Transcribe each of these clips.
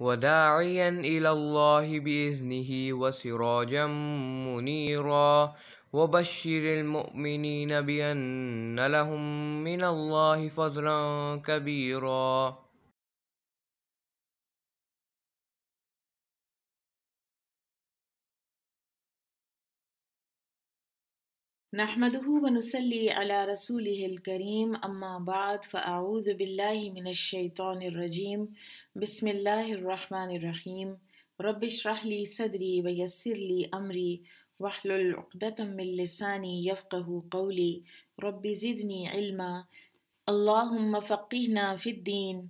وداعيا إلى الله بإذنه وسراجا منيرا وبشر المؤمنين بأن لهم من الله فضلا كبيرا نحمده ونصلي على رسوله الكريم أما بعد فأعوذ بالله من الشيطان الرجيم بسم الله الرحمن الرحيم رب اشرح لي صدري ويسر لي أمري واحلل عقدة من لساني يفقه قولي رب زدني علما اللهم فقهنا في الدين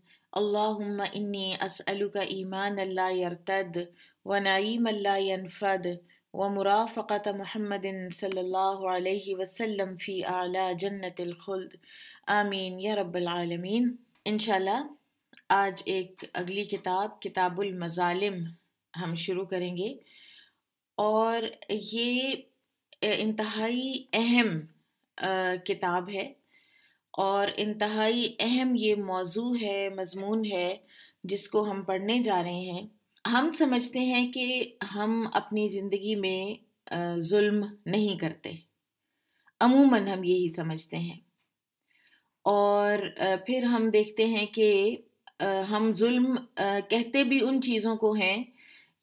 اللهم إني أسألك إيمانا لا يرتد ونعيما لا ينفد व محمد صلى الله عليه وسلم في أعلى جنة आमीन या रब्लमीन इन आज एक अगली किताब किताबुल मज़ालिम हम शुरू करेंगे और ये इंतहाई अहम किताब है और इंतहाई अहम ये मौजू है मज़मून है जिसको हम पढ़ने जा रहे हैं हम समझते हैं कि हम अपनी ज़िंदगी में जुल्म नहीं करते अमूमन हम यही समझते हैं और फिर हम देखते हैं कि हम जुल्म कहते भी उन चीज़ों को हैं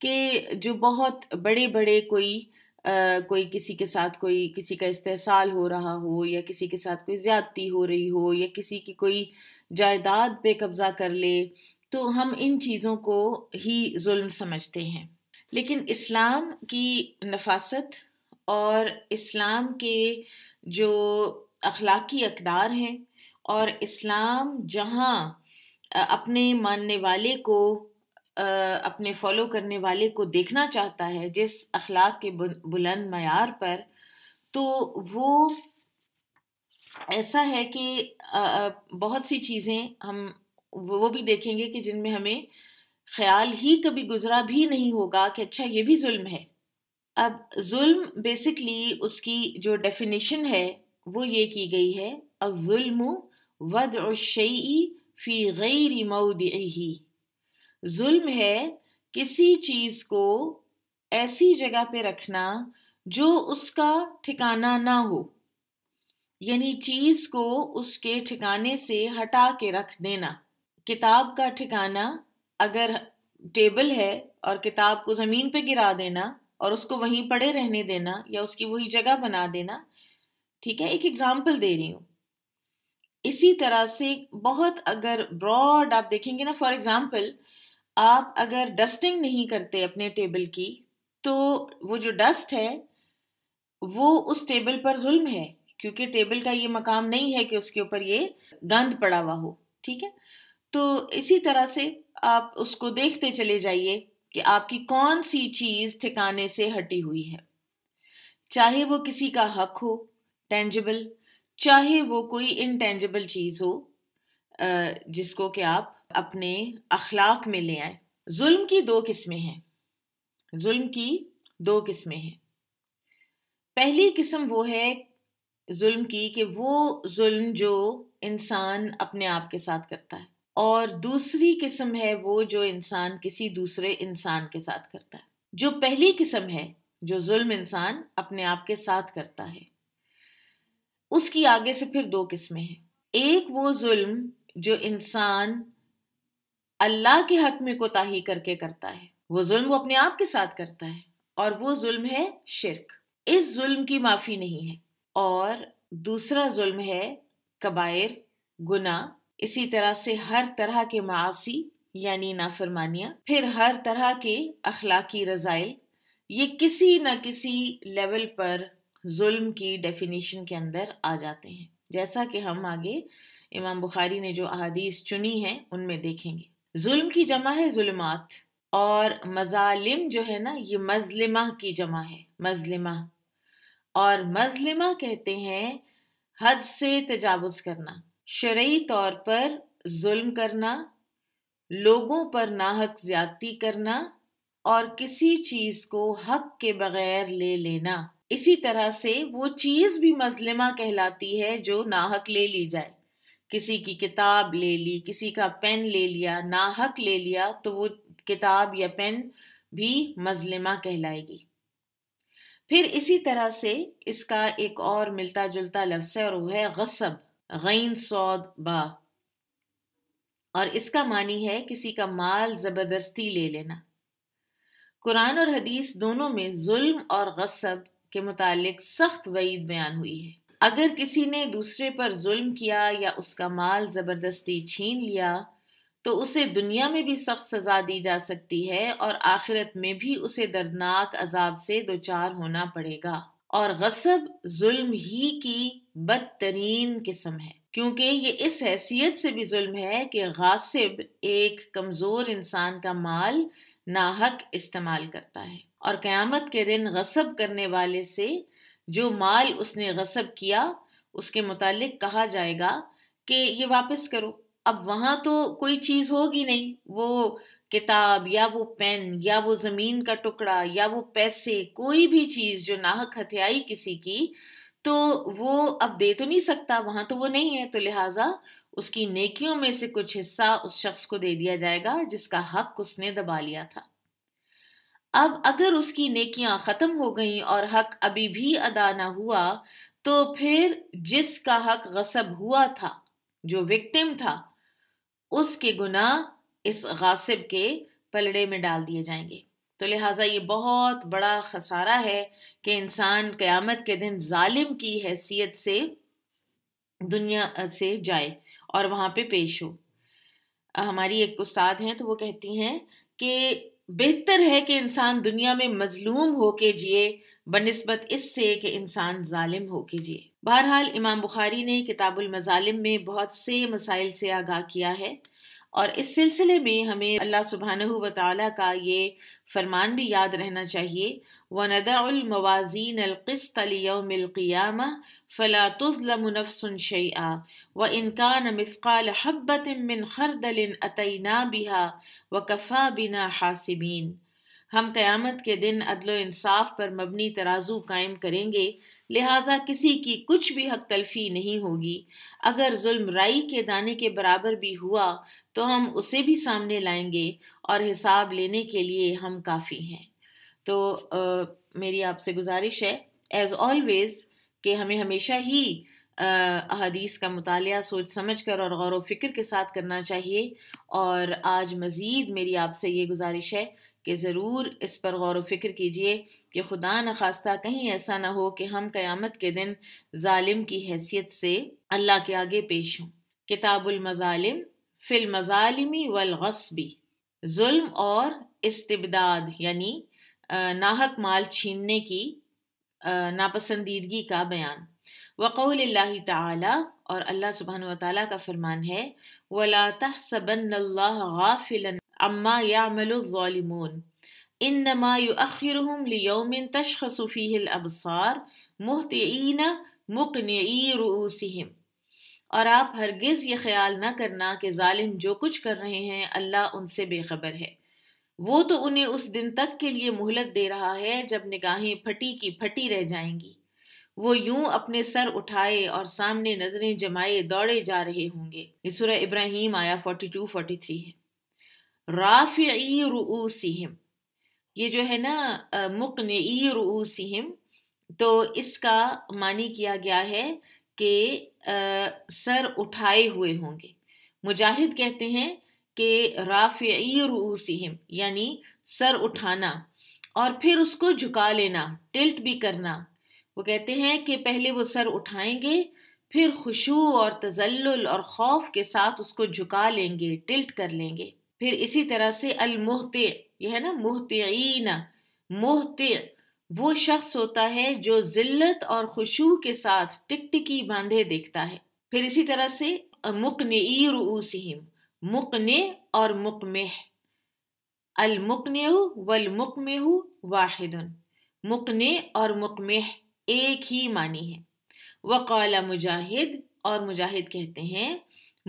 कि जो बहुत बड़े बड़े कोई कोई किसी के साथ कोई किसी का इस्तेसाल हो रहा हो या किसी के साथ कोई ज़्यादती हो रही हो या किसी की कोई जायदाद पे कब्ज़ा कर ले तो हम इन चीज़ों को ही जुल्म समझते हैं लेकिन इस्लाम की नफासत और इस्लाम के जो अखलाकी अकदार हैं और इस्लाम जहाँ अपने मानने वाले को अपने फॉलो करने वाले को देखना चाहता है जिस अखलाक के बुलंद मैार पर तो वो ऐसा है कि बहुत सी चीज़ें हम वो भी देखेंगे कि जिनमें हमें ख्याल ही कभी गुजरा भी नहीं होगा कि अच्छा ये भी जुल्म है अब जुल्म बेसिकली उसकी जो डेफिनेशन है वो ये की गई है अब जुल्म वद शई फ़ी गैर मऊदी जुल्म है किसी चीज़ को ऐसी जगह पे रखना जो उसका ठिकाना ना हो यानी चीज़ को उसके ठिकाने से हटा के रख देना किताब का ठिकाना अगर टेबल है और किताब को ज़मीन पे गिरा देना और उसको वहीं पड़े रहने देना या उसकी वही जगह बना देना ठीक है एक एग्ज़ाम्पल दे रही हूँ इसी तरह से बहुत अगर ब्रॉड आप देखेंगे ना फॉर एग्ज़ाम्पल आप अगर डस्टिंग नहीं करते अपने टेबल की तो वो जो डस्ट है वो उस टेबल पर जुल्म है क्योंकि टेबल का ये मकाम नहीं है कि उसके ऊपर ये गंद पड़ा हुआ हो ठीक है तो इसी तरह से आप उसको देखते चले जाइए कि आपकी कौन सी चीज़ ठिकाने से हटी हुई है चाहे वो किसी का हक हो टेंजिबल चाहे वो कोई इनटेंजिबल चीज़ हो जिसको कि आप अपने अखलाक में ले आए जुल्म की दो किस्में हैं जुल्म की दो किस्में हैं पहली किस्म वो है जुल्म की कि वो जुल्म जो इंसान अपने आप के साथ करता है और दूसरी किस्म है वो जो इंसान किसी दूसरे इंसान के साथ करता है जो पहली किस्म है जो जुल्म इंसान अपने आप के साथ करता है उसकी आगे से फिर दो किस्में हैं एक वो जुल्म जो इंसान अल्लाह के हक में कोताही करके करता है वो जुल्म वो अपने आप के साथ करता है और वो जुल्म है शिरक इस जुल्म की माफ़ी नहीं है और दूसरा जुल्म है कबायर गुना इसी तरह से हर तरह के मासी यानी नाफरमानियाँ फिर हर तरह के अखलाकी रज़ाइल ये किसी न किसी लेवल पर जुल्म की डेफिनेशन के अंदर आ जाते हैं जैसा कि हम आगे इमाम बुखारी ने जो अदीस चुनी है उनमें देखेंगे जुल्म की जमा है जुल्मात और मजालिम जो है ना ये मजलिमा की जमा है मजलिमा और मजलिमा कहते हैं हद से तजावज़ करना शर्य तौर पर जुल्म करना लोगों पर नाहक ज्यादती करना और किसी चीज को हक के बगैर ले लेना इसी तरह से वो चीज भी मजलिमा कहलाती है जो नाहक ले ली जाए किसी की किताब ले ली किसी का पेन ले लिया नाहक ले लिया तो वो किताब या पेन भी मजलिमा कहलाएगी फिर इसी तरह से इसका एक और मिलता जुलता लफ्ज़ है और वह है गसब गैन सौद बा और इसका मानी है किसी का माल ज़बरदस्ती ले लेना कुरान और हदीस दोनों में जुल्म और गसब के मुतालिक सख्त वईद बयान हुई है अगर किसी ने दूसरे पर जुल्म किया या उसका माल ज़बरदस्ती छीन लिया तो उसे दुनिया में भी सख्त सज़ा दी जा सकती है और आखिरत में भी उसे दर्दनाक अजाब से दो चार होना पड़ेगा और गसब जुल्म ही की बदतरीन किस्म है क्योंकि ये इस हैसियत से भी जुल्म है कि गासिब एक कमज़ोर इंसान का माल नाहक इस्तेमाल करता है और क़यामत के दिन गसब करने वाले से जो माल उसने गसब किया उसके मुतालिक कहा जाएगा कि ये वापस करो अब वहाँ तो कोई चीज़ होगी नहीं वो किताब या वो पेन या वो ज़मीन का टुकड़ा या वो पैसे कोई भी चीज़ जो नाहक हथियाई किसी की तो वो अब दे तो नहीं सकता वहाँ तो वो नहीं है तो लिहाजा उसकी नेकियों में से कुछ हिस्सा उस शख्स को दे दिया जाएगा जिसका हक उसने दबा लिया था अब अगर उसकी नेकियां ख़त्म हो गई और हक अभी भी अदा ना हुआ तो फिर जिसका हक गसब हुआ था जो विक्टिम था उसके गुनाह इस गासिब के पलड़े में डाल दिए जाएंगे तो लिहाजा ये बहुत बड़ा खसारा है कि इंसान क़यामत के दिन ालिम की हैसियत से दुनिया से जाए और वहाँ पे पेश हो हमारी एक उस्ताद हैं तो वो कहती हैं कि बेहतर है कि इंसान दुनिया में मजलूम हो के जिए बनस्बत इससे कि इंसान ालिम हो के जिए बहरहाल इमाम बुखारी ने किताबुल मजालिम में बहुत से मसाइल से आगाह किया है और इस सिलसिले में हमें अल्लाह सुबहान व का ये फरमान भी याद रहना चाहिए व नदाउलमवाजीन अलक़स्तलियमिलक़ियाम फ़ला व इनकान मिफ़ाल हब्बतमिन खरदलिन अतना बिहा व कफ़ा बिना हासिबीन हम क़यामत के दिन अदलानसाफ़ पर मबनी तराजू कायम करेंगे लिहाजा किसी की कुछ भी हक तलफी नहीं होगी अगर जुल्म राई के दाने के बराबर भी हुआ तो हम उसे भी सामने लाएंगे और हिसाब लेने के लिए हम काफ़ी हैं तो आ, मेरी आपसे गुजारिश है एज़ ऑलवेज़ कि हमें हमेशा ही अदीस का मुताल सोच समझ कर और गौर वफ़िक्र के साथ करना चाहिए और आज मज़ीद मेरी आपसे ये गुजारिश है कि ज़रूर इस पर गौर वफ़िक्र कीजिए कि खुदा न कहीं ऐसा ना हो कि हम क़यामत के दिन ालिम की हैसियत से अल्लाह के आगे पेश हों किताबुल फिल्मजालमी वलगसबी जुल्म और इस्तबदाद यानी नाहक माल छीनने की नापसंदीदगी का बयान वक़ौल ताला और अल्लाह सुबहान ताली का फरमान है वला तहसबन गाफिलन इन नमा लियोमिन तशखसफ़ी अबसार मुहतीन मुकन रूसिम और आप हरगिज़ ये ख्याल न करना कि ालिम जो कुछ कर रहे हैं अल्लाह उनसे बेखबर है वो तो उन्हें उस दिन तक के लिए मोहलत दे रहा है जब निगाहें फटी की फटी रह जाएंगी वो यूं अपने सर उठाए और सामने नजरें जमाए दौड़े जा रहे होंगे सुर इब्राहिम आया फोर्टी थ्री है राफ़ी रूसिम ये जो है ना मुकन रूसिम तो इसका मानी किया गया है कि सर उठाए हुए होंगे मुजाहिद कहते हैं कि राफ़ी रूसिम यानी सर उठाना और फिर उसको झुका लेना टिल्ट भी करना वो कहते हैं कि पहले वो सर उठाएंगे फिर खुशू और तजल्ल और खौफ के साथ उसको झुका लेंगे टिल्ट कर लेंगे फिर इसी तरह से अलमोहते यह है ना मोहतना मोहते वो शख्स होता है जो जिल्लत और खुशू के साथ टिकटिकी बांधे देखता है फिर इसी तरह से मुकने रूसिम मुकने और मुकमेह अल मुकने वल मुकमेह वाहिदन मुकने और मुकमेह एक ही मानी है वकाला मुजाहिद और मुजाहिद कहते हैं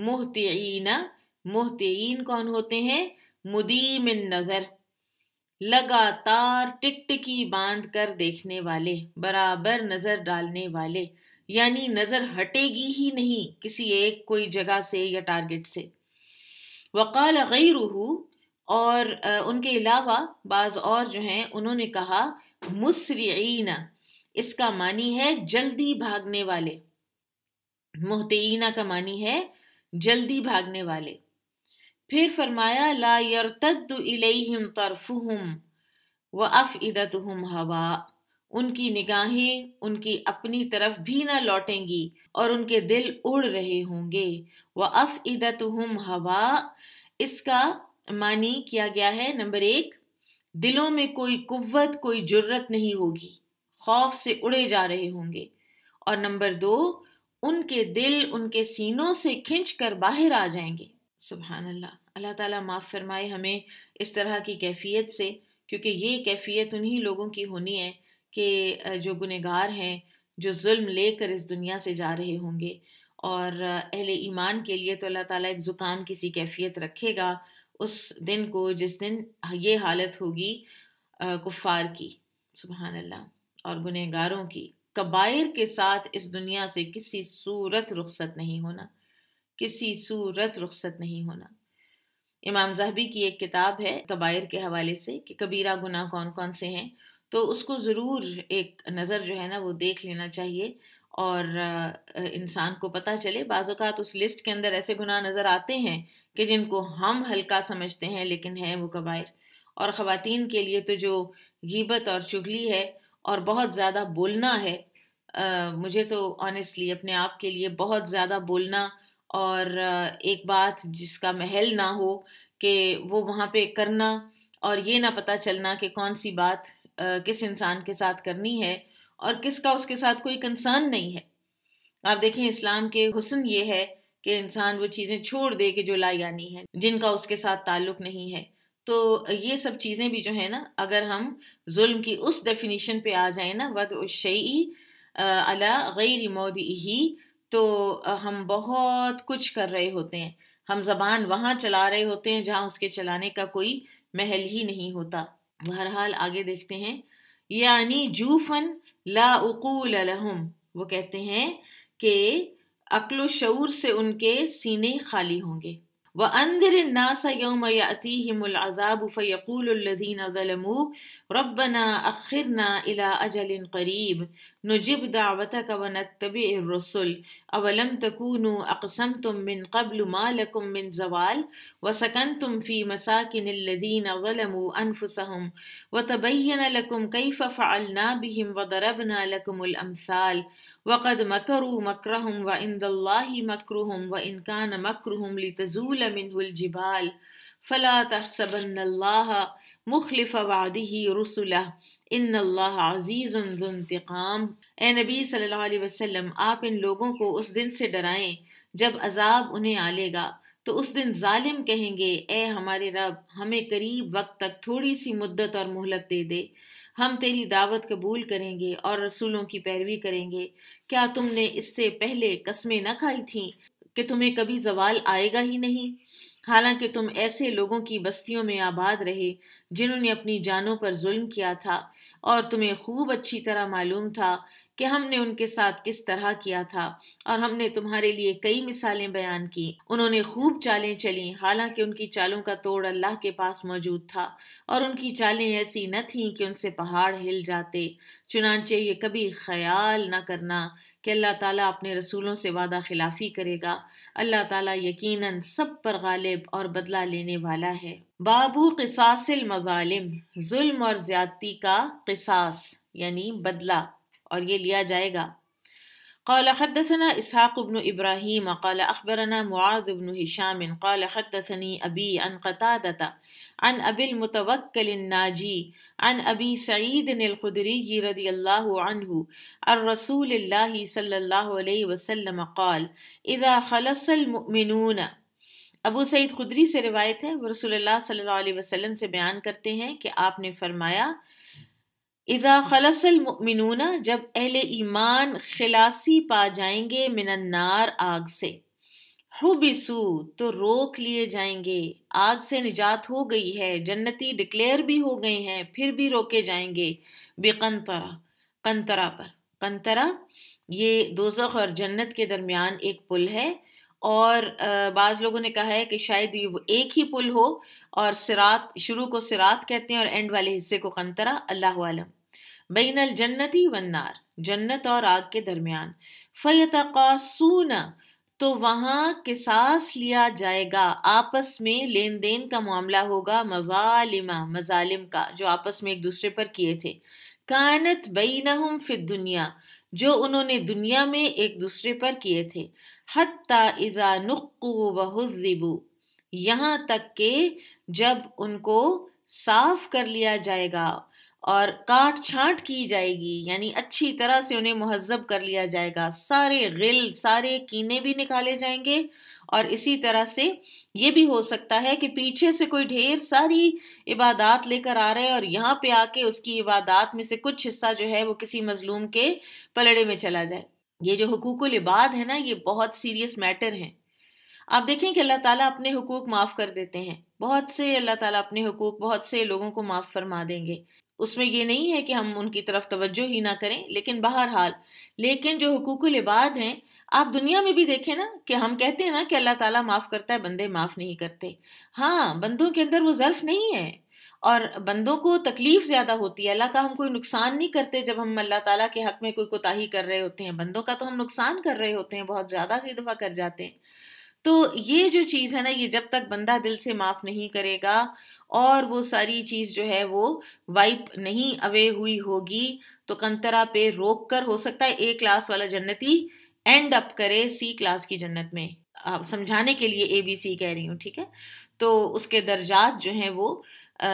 मुहतना मुहतीन कौन होते हैं मुदीम नज़र लगातार टिकटिकी बांध कर देखने वाले बराबर नजर डालने वाले यानी नजर हटेगी ही नहीं किसी एक कोई जगह से या टारगेट से वकाल गई रूहू और उनके अलावा बाज और जो हैं उन्होंने कहा मुसरीना इसका मानी है जल्दी भागने वाले मोहतना का मानी है जल्दी भागने वाले फिर फरमाया ला यरतद्दम तरफ़ुम व हम हवा उनकी निगाहें उनकी अपनी तरफ भी न लौटेंगी और उनके दिल उड़ रहे होंगे व हम हवा इसका मानी किया गया है नंबर एक दिलों में कोई कुव्वत कोई जुर्रत नहीं होगी खौफ से उड़े जा रहे होंगे और नंबर दो उनके दिल उनके सीनों से खिंच कर बाहर आ जाएंगे सुबहान अल्लाह अल्लाह ताला माफ़ फरमाए हमें इस तरह की कैफियत से क्योंकि ये कैफियत उन्हीं लोगों की होनी है कि जो गुनहगार हैं जो जुल्म लेकर इस दुनिया से जा रहे होंगे और अहल ईमान के लिए तो अल्लाह ताला एक ज़ुकाम किसी कैफियत रखेगा उस दिन को जिस दिन ये हालत होगी कुफ़ार की सुबहान अल्लाह और गुनहगारों की कबायर के साथ इस दुनिया से किसी सूरत रुख्सत नहीं होना किसी सूरत रुखसत नहीं होना इमाम जहबी की एक किताब है कबायर के हवाले से कि कबीरा गुना कौन कौन से हैं तो उसको ज़रूर एक नज़र जो है ना वो देख लेना चाहिए और इंसान को पता चले बाज़ात उस लिस्ट के अंदर ऐसे गुनाह नज़र आते हैं कि जिनको हम हल्का समझते हैं लेकिन है वो कबायर और ख़वान के लिए तो जो गीबत और चुगली है और बहुत ज़्यादा बोलना है आ, मुझे तो ऑनेस्टली अपने आप के लिए बहुत ज़्यादा बोलना और एक बात जिसका महल ना हो कि वो वहाँ पे करना और ये ना पता चलना कि कौन सी बात किस इंसान के साथ करनी है और किसका उसके साथ कोई कंसर्न नहीं है आप देखें इस्लाम के हुसन ये है कि इंसान वो चीज़ें छोड़ दे के जो लायानी है जिनका उसके साथ ताल्लुक नहीं है तो ये सब चीज़ें भी जो है ना अगर हम जुल्म की उस डेफिनेशन पे आ जाए ना वद शई अला गैर मोदी तो हम बहुत कुछ कर रहे होते हैं हम जबान वहाँ चला रहे होते हैं जहाँ उसके चलाने का कोई महल ही नहीं होता बहरहाल आगे देखते हैं यानी जूफन लाकूल लहम वो कहते हैं कि अक्ल शूर से उनके सीने खाली होंगे व अंदर नासा यौम यतीमज़ाब अखिर ना अजल करीब نجب دعوتك ونتبع الرسل أولم تكونوا أقسمتم من قبل ما لكم من زوال وسكنتم في مساكن الذين ظلموا أنفسهم وتبين لكم كيف فعلنا بهم وضربنا لكم الأمثال وقد مكروا مكرهم وعند الله مكرهم وإن كان مكرهم لتزول منه الجبال فلا تحسبن الله مخلف وعده رسله इन ए नबी सल्लल्लाहु अलैहि वसल्लम आप इन लोगों को उस दिन से डराएं जब अजाब उन्हें आलेगा तो उस दिन जालिम कहेंगे ए हमारे रब हमें करीब वक्त तक थोड़ी सी मुद्दत और मोहलत दे दे हम तेरी दावत कबूल करेंगे और रसूलों की पैरवी करेंगे क्या तुमने इससे पहले कस्में न खाई थी कि तुम्हें कभी जवाल आएगा ही नहीं हालांकि तुम ऐसे लोगों की बस्तियों में आबाद रहे जिन्होंने अपनी जानों पर जुल्म किया था और तुम्हें खूब अच्छी तरह मालूम था कि हमने उनके साथ किस तरह किया था और हमने तुम्हारे लिए कई मिसालें बयान की उन्होंने खूब चालें चली हालांकि उनकी चालों का तोड़ अल्लाह के पास मौजूद था और उनकी चालें ऐसी न थीं कि उनसे पहाड़ हिल जाते चुनानचे ये कभी ख्याल न करना कि अल्लाह ताला अपने रसूलों से वादा खिलाफी करेगा अल्लाह ताला यकीनन सब पर गालिब और बदला लेने वाला है बाबू किसासिल मजालिम जुल्म और ज़्यादती का किसास यानी बदला और ये लिया जाएगा قال حدثنا اسحاق بن ابراهيم قال اخبرنا معاذ بن هشام قال حدثني ابي عن قتاده अन अबिल मुतवक्ल नाजी अन अबी सईद नलखुदरी रदी अल्लाह अर्रसूल सल्ला वसलम कौल इदा खलसलमिनून अबू सईद खुदरी से रिवायत है वो रसोल्ला सल्ला वसलम से बयान करते हैं कि आपने फरमाया इदा खलसलमिनूना जब अहल ईमान खिलासी पा जाएंगे मिनन्नार आग से हुबिसु तो रोक लिए जाएंगे आग से निजात हो गई है जन्नती डिक्लेयर भी हो गए हैं फिर भी रोके जाएंगे बेकंतरा कंतरा पर कंतरा ये दोजख और जन्नत के दरमियान एक पुल है और बाज़ लोगों ने कहा है कि शायद ये एक ही पुल हो और सिरात शुरू को सिरात कहते हैं और एंड वाले हिस्से को कंतरा अल्लाह आलम बैनल जन्नती वन्नार जन्नत और आग के दरमियान सूना तो वहाँ किसास लिया जाएगा आपस में लेन देन का मामला होगा मवालिमा मजालिम का जो आपस में एक दूसरे पर किए थे कानत बईनहुम फिर दुनिया जो उन्होंने दुनिया में एक दूसरे पर किए थे हत्ता इज़ा नुक्कू वहुजिबू यहाँ तक के जब उनको साफ कर लिया जाएगा और काट छांट की जाएगी यानी अच्छी तरह से उन्हें महजब कर लिया जाएगा सारे गिल सारे कीने भी निकाले जाएंगे और इसी तरह से ये भी हो सकता है कि पीछे से कोई ढेर सारी इबादत लेकर आ रहे हैं और यहाँ पे आके उसकी इबादत में से कुछ हिस्सा जो है वो किसी मजलूम के पलड़े में चला जाए ये जो हकूक इबाद है ना ये बहुत सीरियस मैटर हैं आप देखें कि अल्लाह ताला अपने हकूक माफ़ कर देते हैं बहुत से अल्लाह ताला अपने हकूक बहुत से लोगों को माफ़ फरमा देंगे उसमें ये नहीं है कि हम उनकी तरफ तवज्जो ही ना करें लेकिन बहरहाल लेकिन जो हकूक लिबाद हैं आप दुनिया में भी देखें ना कि हम कहते हैं ना कि अल्लाह ताला माफ़ करता है बंदे माफ़ नहीं करते हाँ बंदों के अंदर वो ज़र्फ़ नहीं है और बंदों को तकलीफ़ ज़्यादा होती है अल्लाह का हम कोई नुकसान नहीं करते जब हम अल्लाह ताला के हक़ में कोई कोताही कर रहे होते हैं बंदों का तो हम नुकसान कर रहे होते हैं बहुत ज़्यादा कई दफ़ा कर जाते हैं तो ये जो चीज़ है ना ये जब तक बंदा दिल से माफ़ नहीं करेगा और वो सारी चीज़ जो है वो वाइप नहीं अवे हुई होगी तो कंतरा पे रोक कर हो सकता है ए क्लास वाला जन्नती एंड अप करे सी क्लास की जन्नत में आप समझाने के लिए ए बी सी कह रही हूँ ठीक है तो उसके दर्जात जो हैं वो आ,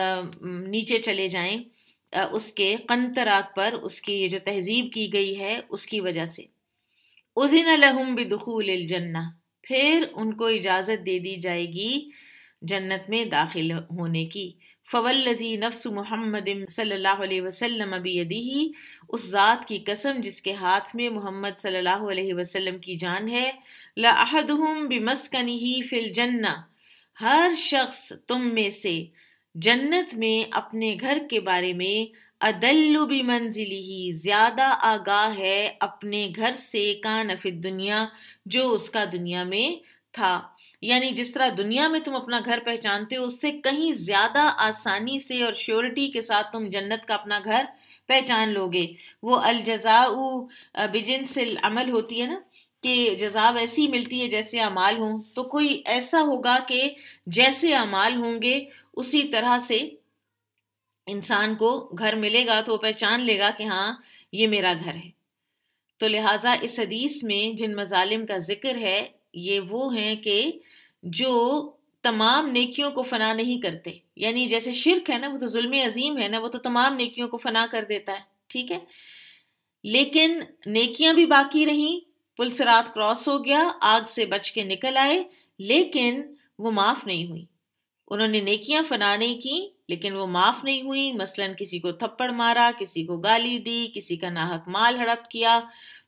नीचे चले जाएं उसके कंतरा पर उसकी ये जो तहजीब की गई है उसकी वजह से उदिन लहम बिदखूल जन्ना फिर उनको इजाज़त दे दी जाएगी जन्नत में दाखिल होने की फ़वल्लजी नफ्स मोहम्मद सल्लल्लाहु अलैहि वसल्लम अबीदी उस ज़ात की कसम जिसके हाथ में मोहम्मद सल्लल्लाहु अलैहि वसल्लम की जान है लाहदहम बिमस्कन ही फिल जन्ना हर शख्स तुम में से जन्नत में अपने घर के बारे में अदल्लु भी मंजिली ही ज़्यादा आगाह है अपने घर से कान फिद दुनिया जो उसका दुनिया में था यानी जिस तरह दुनिया में तुम अपना घर पहचानते हो उससे कहीं ज़्यादा आसानी से और श्योरिटी के साथ तुम जन्नत का अपना घर पहचान लोगे वो अलजजाऊ बिजिन से अमल होती है ना कि जजा ऐसी मिलती है जैसे अमाल हों तो कोई ऐसा होगा कि जैसे अमाल होंगे उसी तरह से इंसान को घर मिलेगा तो वो पहचान लेगा कि हाँ ये मेरा घर है तो लिहाजा इस हदीस में जिन मजालिम का जिक्र है ये वो हैं कि जो तमाम नेकियों को फना नहीं करते यानी जैसे शिरक है ना वो तो जुल्म अजीम है ना वो तो तमाम नेकियों को फना कर देता है ठीक है लेकिन नेकियां भी बाकी रहीं पुलसरात क्रॉस हो गया आग से बच के निकल आए लेकिन वो माफ़ नहीं हुई उन्होंने नेकियां नहीं की लेकिन वो माफ़ नहीं हुई मसलन किसी को थप्पड़ मारा किसी को गाली दी किसी का नाहक माल हड़प किया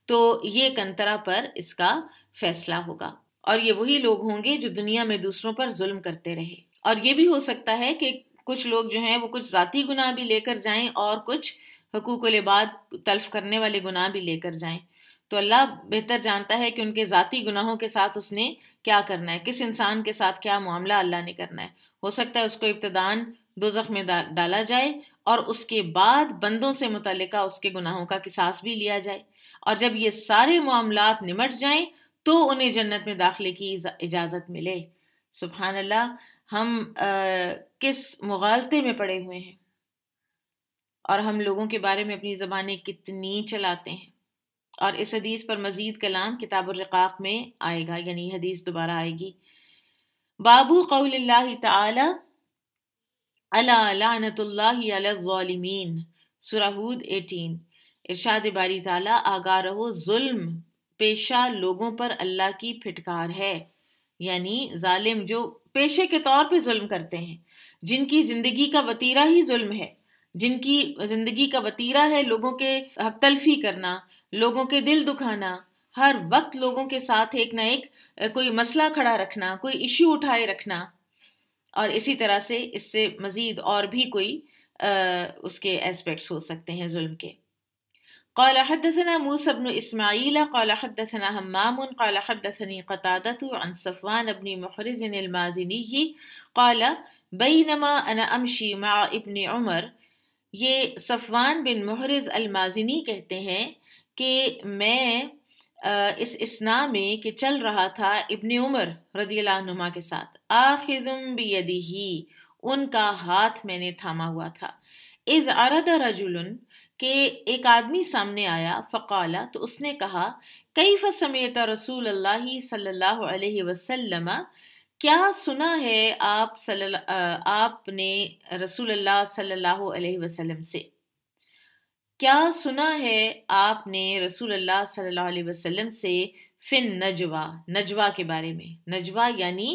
तो ये कंतरा पर इसका फैसला होगा और ये वही लोग होंगे जो दुनिया में दूसरों पर जुल्म करते रहे और ये भी हो सकता है कि कुछ लोग जो हैं वो कुछ ज़ाती गुनाह भी लेकर जाएं और कुछ हकूक लिबाद तल्फ करने वाले गुनाह भी लेकर जाएं तो अल्लाह बेहतर जानता है कि उनके ज़ाती गुनाहों के साथ उसने क्या करना है किस इंसान के साथ क्या मामला अल्लाह ने करना है हो सकता है उसको इब्तदान दो में डाला जाए और उसके बाद बंदों से मुतल उसके गुनाहों का किसास भी लिया जाए और जब ये सारे मामला निमट जाएं तो उन्हें जन्नत में दाखिले की इजाज़त मिले सुबहान अल्लाह हम आ, किस मुगालते में पड़े हुए हैं और हम लोगों के बारे में अपनी ज़बानें कितनी चलाते हैं और इस हदीस पर मज़ीद कलाम किताब रिकाक में आएगा यानी हदीस दोबारा आएगी बाबू कौल तलानतमीन सुरहूद एटीन इरशाद बारी ताला आगा रहो जुल्म पेशा लोगों पर अल्लाह की फिटकार है यानी जालिम जो पेशे के तौर पे जुल्म करते हैं जिनकी ज़िंदगी का वतीरा ही जुल्म है जिनकी ज़िंदगी का वतीरा है लोगों के हक तलफी करना लोगों के दिल दुखाना हर वक्त लोगों के साथ एक ना एक कोई मसला खड़ा रखना कोई इशू उठाए रखना और इसी तरह से इससे मज़ीद और भी कोई आ, उसके एस्पेक्ट्स हो सकते हैं जुल्म के قال حدثنا موسى بن إسماعيل قال حدثنا همام قال حدثني قتادة عن صفوان بن محرز المازني قال بينما أنا أمشي مع ابن عمر ये सफ़वान बिन महरज अलमाजिनी कहते हैं कि मैं इस इसना में कि चल रहा था इब्ने उमर रदी नुमा के साथ आखिदम बियदी ही उनका हाथ मैंने थामा हुआ था इज़ अरद रजुलन कि एक आदमी सामने आया फ़काला तो उसने कहा कई फसमेत रसूल अल्लाह सल्लल्लाहु अलैहि वसल्लम क्या सुना है आप सल आपने रसूल अल्लाह सल्लल्लाहु अलैहि वसल्लम से क्या सुना है आपने रसूल अल्लाह सल्लल्लाहु अलैहि वसल्लम से फिन नजवा नजवा के बारे में नजवा यानी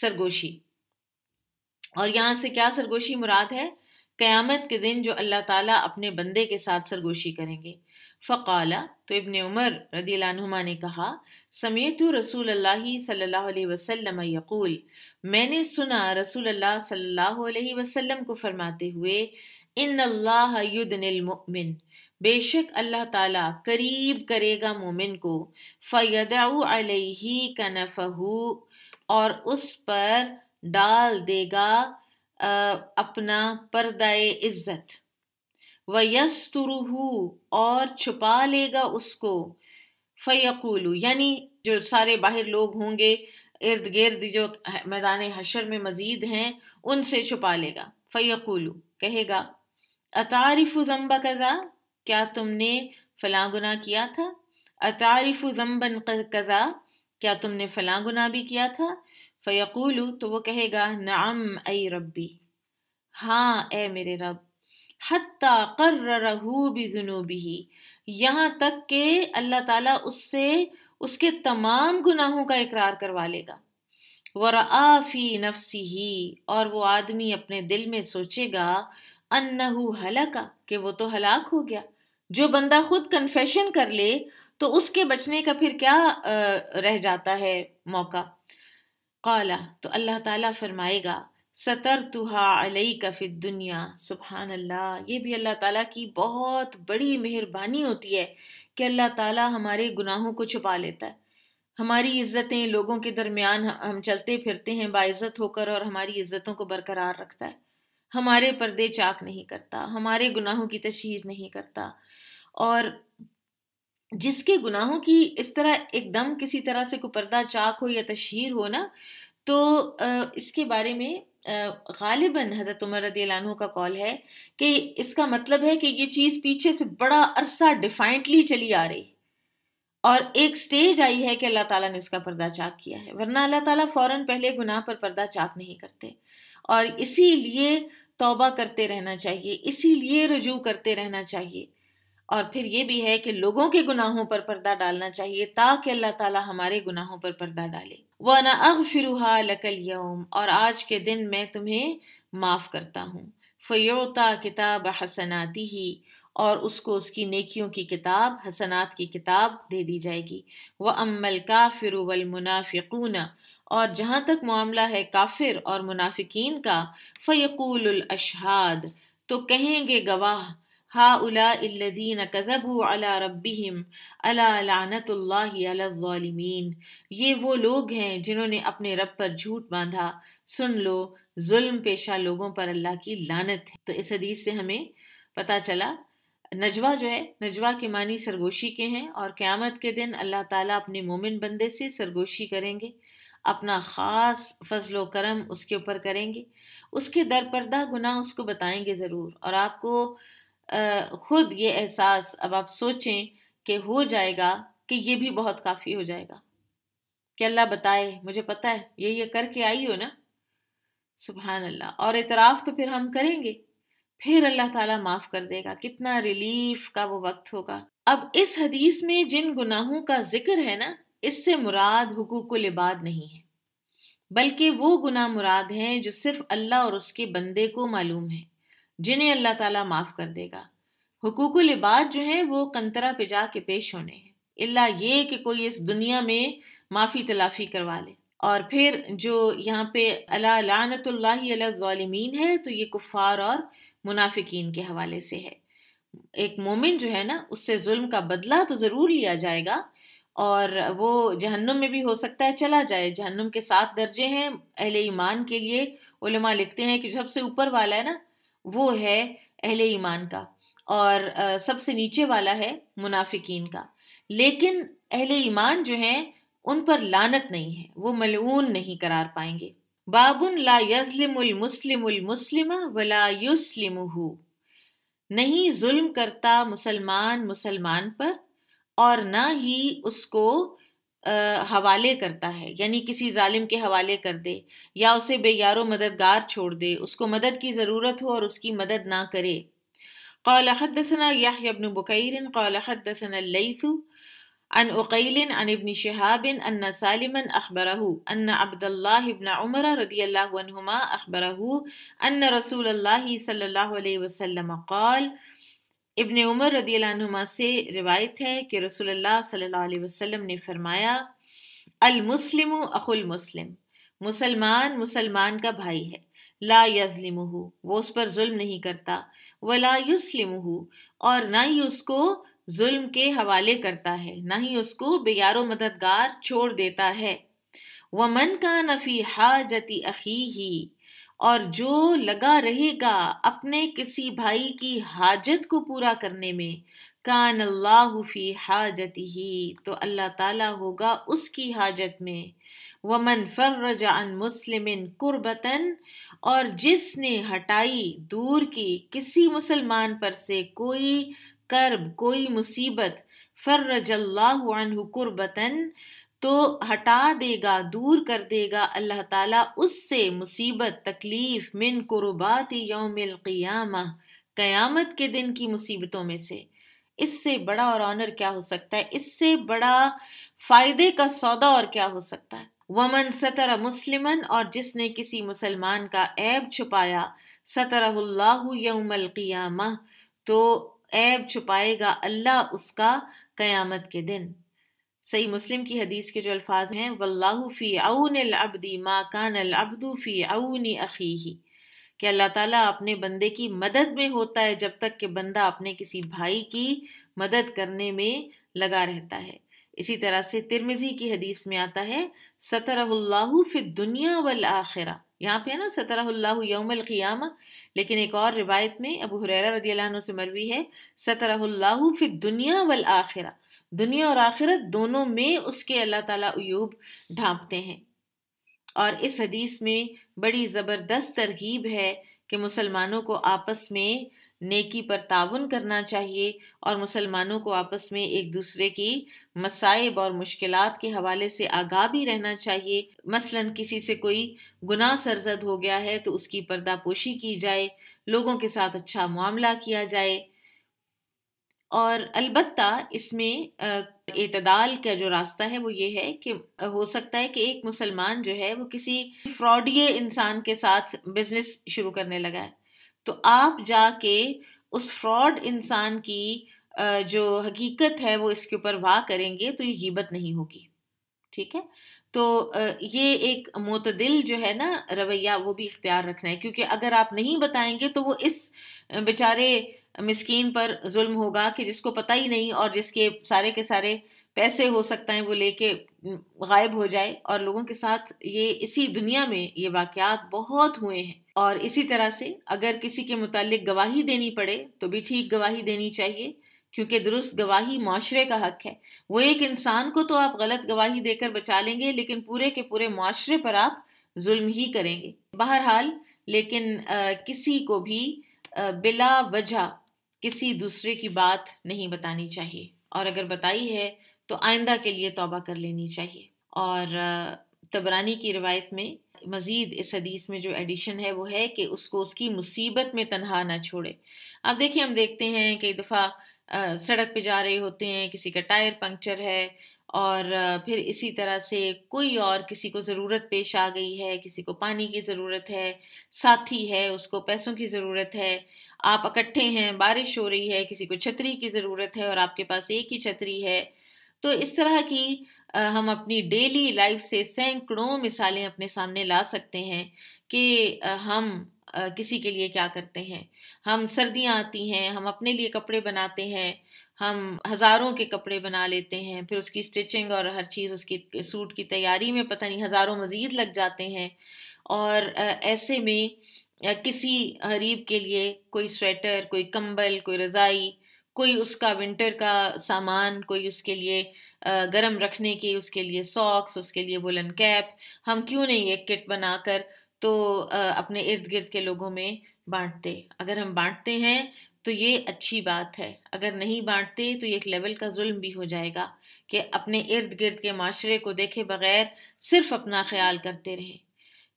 सरगोशी और यहाँ से क्या सरगोशी मुराद है क़यामत के दिन जो अल्लाह ताला अपने बंदे के साथ सरगोशी करेंगे फ़काला तो इबन उमर रदीलानुमा ने कहा समेत रसूल अल्लाह सल्लल्लाहु अलैहि वसल्लम यकूल मैंने सुना रसूल अल्लाह सल्लल्लाहु अलैहि वसल्लम को फरमाते हुए इन अल्लाह युदनिल बेशक अल्लाह ताला करीब करेगा मोमिन को फ़यदाऊ अलही कनफहू और उस पर डाल देगा अपना पर्दाए इज्जत व यस्तुरहू और छुपा लेगा उसको फ़यकूलू यानी जो सारे बाहर लोग होंगे इर्द गिर्द जो मैदान हशर में मज़ीद हैं उनसे छुपा लेगा फ़यकूलू कहेगा अतारिफ जम्बा कज़ा क्या तुमने फलां गुना किया था अतारिफ जम्बन कज़ा क्या तुमने फलां गुना भी किया था फ़यकूलू तो वो कहेगा नाम ऐ रब्बी हाँ ए मेरे रब हती भी जुनूबी यहाँ तक के अल्लाह ताला उससे उसके तमाम गुनाहों का इकरार करवा लेगा वराफ़ी नफसी ही और वो आदमी अपने दिल में सोचेगा अनहू हलका कि वो तो हलाक हो गया जो बंदा खुद कन्फेशन कर ले तो उसके बचने का फिर क्या रह जाता है मौका कौला तो अल्लाह ताला फरमाएगा सतर तुहा अलई कफित दुनिया सुबहान अल्लाह ये भी अल्लाह ताला की बहुत बड़ी मेहरबानी होती है कि अल्लाह ताला हमारे गुनाहों को छुपा लेता है हमारी इज़्ज़तें लोगों के दरमियान हम चलते फिरते हैं बाइज़्ज़त होकर और हमारी इज़्ज़तों को बरकरार रखता है हमारे पर्दे चाक नहीं करता हमारे गुनाहों की तशहर नहीं करता और जिसके गुनाहों की इस तरह एकदम किसी तरह से कुपर्दा चाक हो या तशहर हो ना तो इसके बारे में गालिबा हज़रत उमर रदी का कॉल है कि इसका मतलब है कि ये चीज़ पीछे से बड़ा अरसा डिफाइंटली चली आ रही और एक स्टेज आई है कि अल्लाह ताला ने उसका पर्दा चाक किया है वरना अल्लाह ताला फ़ौरन पहले गुनाह पर पर्दा चाक नहीं करते और इसीलिए तौबा करते रहना चाहिए इसीलिए रजू करते रहना चाहिए और फिर ये भी है कि लोगों के गुनाहों पर पर्दा डालना चाहिए ताकि अल्लाह ताला हमारे गुनाहों पर पर्दा डाले व ना अग फिर लकल यम और आज के दिन मैं तुम्हें माफ़ करता हूँ फ़योता किताब हसनाती ही और उसको उसकी नेकियों की किताब हसनात की किताब दे दी जाएगी व का काफिर वलमुनाफ़िकून और जहाँ तक मामला है काफिर और मुनाफिकीन का फ़यकूल अशहाद तो कहेंगे गवाह هؤلاء الذين كذبوا على ربهم ये वो लोग हैं जिन्होंने अपने रब पर झूठ बांधा सुन लो जुल्म पेशा लोगों पर अल्लाह की लानत है तो इस हदीस से हमें पता चला नजवा जो है नजवा के मानी सरगोशी के हैं और क़्यामत के दिन अल्लाह ताला अपने मोमिन बंदे से सरगोशी करेंगे अपना ख़ास फजलो करम उसके ऊपर करेंगे उसके दरपर्दा गुनाह उसको बताएंगे ज़रूर और आपको ख़ुद ये एहसास अब आप सोचें कि हो जाएगा कि ये भी बहुत काफ़ी हो जाएगा कि अल्लाह बताए मुझे पता है ये ये करके आई हो ना सुबहान अल्लाह और इतराफ़ तो फिर हम करेंगे फिर अल्लाह ताला माफ़ कर देगा कितना रिलीफ का वो वक्त होगा अब इस हदीस में जिन गुनाहों का जिक्र है ना इससे मुराद हुकूक लिबाद नहीं है बल्कि वो गुनाह मुराद हैं जो सिर्फ अल्लाह और उसके बंदे को मालूम है जिन्हें अल्लाह ताला माफ़ कर देगा हकूकुल लिबाद जो हैं वो कंतरा पे जा के पेश होने हैं इल्ला ये कि कोई इस दुनिया में माफ़ी तलाफ़ी करवा ले और फिर जो यहाँ पे अला लानतमीन है तो ये कुफ़ार और मुनाफिकीन के हवाले से है एक मोमिन जो है ना उससे जुल्म का बदला तो ज़रूर लिया जाएगा और वो जहन्नुम में भी हो सकता है चला जाए जहन्नुम के सात दर्जे हैं अहले ईमान के लिए उलमा लिखते हैं कि सबसे ऊपर वाला है ना वो है अहले ईमान का और सबसे नीचे वाला है मुनाफिकीन का लेकिन अहले ईमान जो हैं उन पर लानत नहीं है वो मलून नहीं करार पाएंगे बाबुन ला यजलिमुलमुस्लिमुलमुस्लिमा वला युस्लिमुहु नहीं जुल्म करता मुसलमान मुसलमान पर और ना ही उसको हवाले करता है यानी किसी जालिम के हवाले कर दे या उसे बेयारो मददगार छोड़ दे उसको मदद की ज़रूरत हो और उसकी मदद ना करे حدثنا الليث عن عقيل عن ابن شهاب ان سالما اخبره ان शहाबिन الله सालिमन عمر अन الله عنهما اخبره ان رسول الله अन रसूल عليه وسلم कौल इबन उमर रदीमा से रिवायत है कि रसोल्ला सल्ला वसम ने फरमाया अलमुसलिम अखुल मुस्लिम मुसलमान मुसलमान का भाई है ला यजलिम वो उस पर जुल्म नहीं करता ला युसलिम और ना ही उसको जुल्म के हवाले करता है ना ही उसको बेगारो मददगार छोड़ देता है वमन का नफ़ी हाजती अखी ही और जो लगा रहेगा अपने किसी भाई की हाजत को पूरा करने में कान अल्लाह फ़ी हाजत ही तो अल्लाह ताला होगा उसकी हाजत में वमन फर्रजा अन मुस्लिम कुर्बतन और जिसने हटाई दूर की किसी मुसलमान पर से कोई कर्ब कोई मुसीबत फ़र्रज अल्लाह कुर्बतन तो हटा देगा दूर कर देगा अल्लाह ताला उससे मुसीबत तकलीफ़ मिन कुरुबात यौमिल क़ियामा क़यामत के दिन की मुसीबतों में से इससे बड़ा और ऑनर क्या हो सकता है इससे बड़ा फ़ायदे का सौदा और क्या हो सकता है वमन सतर मुसलमन और जिसने किसी मुसलमान का ऐब छुपाया सतरल्लाह यौमल क़ियामा तो ऐब छुपाएगा अल्लाह उसका क़यामत के दिन सही मुस्लिम की हदीस के जो अल्फाज हैं वल्लाह फ़ी अउन अबदी माँ कान अबदू फ़ी अउनी अखी कि अल्लाह ताला अपने बंदे की मदद में होता है जब तक कि बंदा अपने किसी भाई की मदद करने में लगा रहता है इसी तरह से तिरमिजी की हदीस में आता है सतरहुल्लाहु फिर दुनिया वल आखिरा यहाँ पे है ना सतरहुल्लाहु यौमल क़ियाम लेकिन एक और रिवायत में अबू हुरैरा रदी से मरवी है सतरहुल्लाहु फिर दुनिया वल आखिरा दुनिया और आखिरत दोनों में उसके अल्लाह ताला अयूब ढांपते हैं और इस हदीस में बड़ी ज़बरदस्त तरगीब है कि मुसलमानों को आपस में नेकी पर ताउन करना चाहिए और मुसलमानों को आपस में एक दूसरे की मसाइब और मुश्किल के हवाले से आगाह भी रहना चाहिए मसलन किसी से कोई गुनाह सरजद हो गया है तो उसकी पर्दापोशी की जाए लोगों के साथ अच्छा मामला किया जाए और अलबत्ता इसमें इतदाल का जो रास्ता है वो ये है कि हो सकता है कि एक मुसलमान जो है वो किसी फ्रॉडिय इंसान के साथ बिजनेस शुरू करने लगा है तो आप जाके उस फ्रॉड इंसान की जो हकीकत है वो इसके ऊपर वाह करेंगे तो ये हिब्बत नहीं होगी ठीक है तो ये एक मतदिल जो है ना रवैया वो भी इख्तियार रखना है क्योंकि अगर आप नहीं बताएंगे तो वो इस बेचारे मिस्कीन पर जुल्म होगा कि जिसको पता ही नहीं और जिसके सारे के सारे पैसे हो सकता है वो लेके गायब हो जाए और लोगों के साथ ये इसी दुनिया में ये वाकयात बहुत हुए हैं और इसी तरह से अगर किसी के मुतालिक गवाही देनी पड़े तो भी ठीक गवाही देनी चाहिए क्योंकि दुरुस्त गवाही माशरे का हक है वो एक इंसान को तो आप गलत गवाही देकर बचा लेंगे लेकिन पूरे के पूरे माशरे पर आप जुल्म ही करेंगे बहरहाल लेकिन आ, किसी को भी आ, बिला वजह किसी दूसरे की बात नहीं बतानी चाहिए और अगर बताई है तो आइंदा के लिए तौबा कर लेनी चाहिए और तबरानी की रिवायत में मज़ीद इस हदीस में जो एडिशन है वो है कि उसको उसकी मुसीबत में तनहा ना छोड़े अब देखिए हम देखते हैं कई दफ़ा सड़क पे जा रहे होते हैं किसी का टायर पंक्चर है और फिर इसी तरह से कोई और किसी को ज़रूरत पेश आ गई है किसी को पानी की ज़रूरत है साथी है उसको पैसों की ज़रूरत है आप इकट्ठे हैं बारिश हो रही है किसी को छतरी की ज़रूरत है और आपके पास एक ही छतरी है तो इस तरह की हम अपनी डेली लाइफ से सैकड़ों मिसालें अपने सामने ला सकते हैं कि हम किसी के लिए क्या करते हैं हम सर्दियाँ आती हैं हम अपने लिए कपड़े बनाते हैं हम हज़ारों के कपड़े बना लेते हैं फिर उसकी स्टिचिंग और हर चीज़ उसकी सूट की तैयारी में पता नहीं हज़ारों मज़ीद लग जाते हैं और ऐसे में किसी गरीब के लिए कोई स्वेटर कोई कंबल कोई रज़ाई कोई उसका विंटर का सामान कोई उसके लिए गर्म रखने के उसके लिए सॉक्स उसके लिए वुलन कैप हम क्यों नहीं एक किट बनाकर तो अपने इर्द गिर्द के लोगों में बांटते अगर हम बांटते हैं तो ये अच्छी बात है अगर नहीं बांटते तो ये एक लेवल का जुल्म भी हो जाएगा कि अपने इर्द गिर्द के माशरे को देखे बगैर सिर्फ अपना ख्याल करते रहे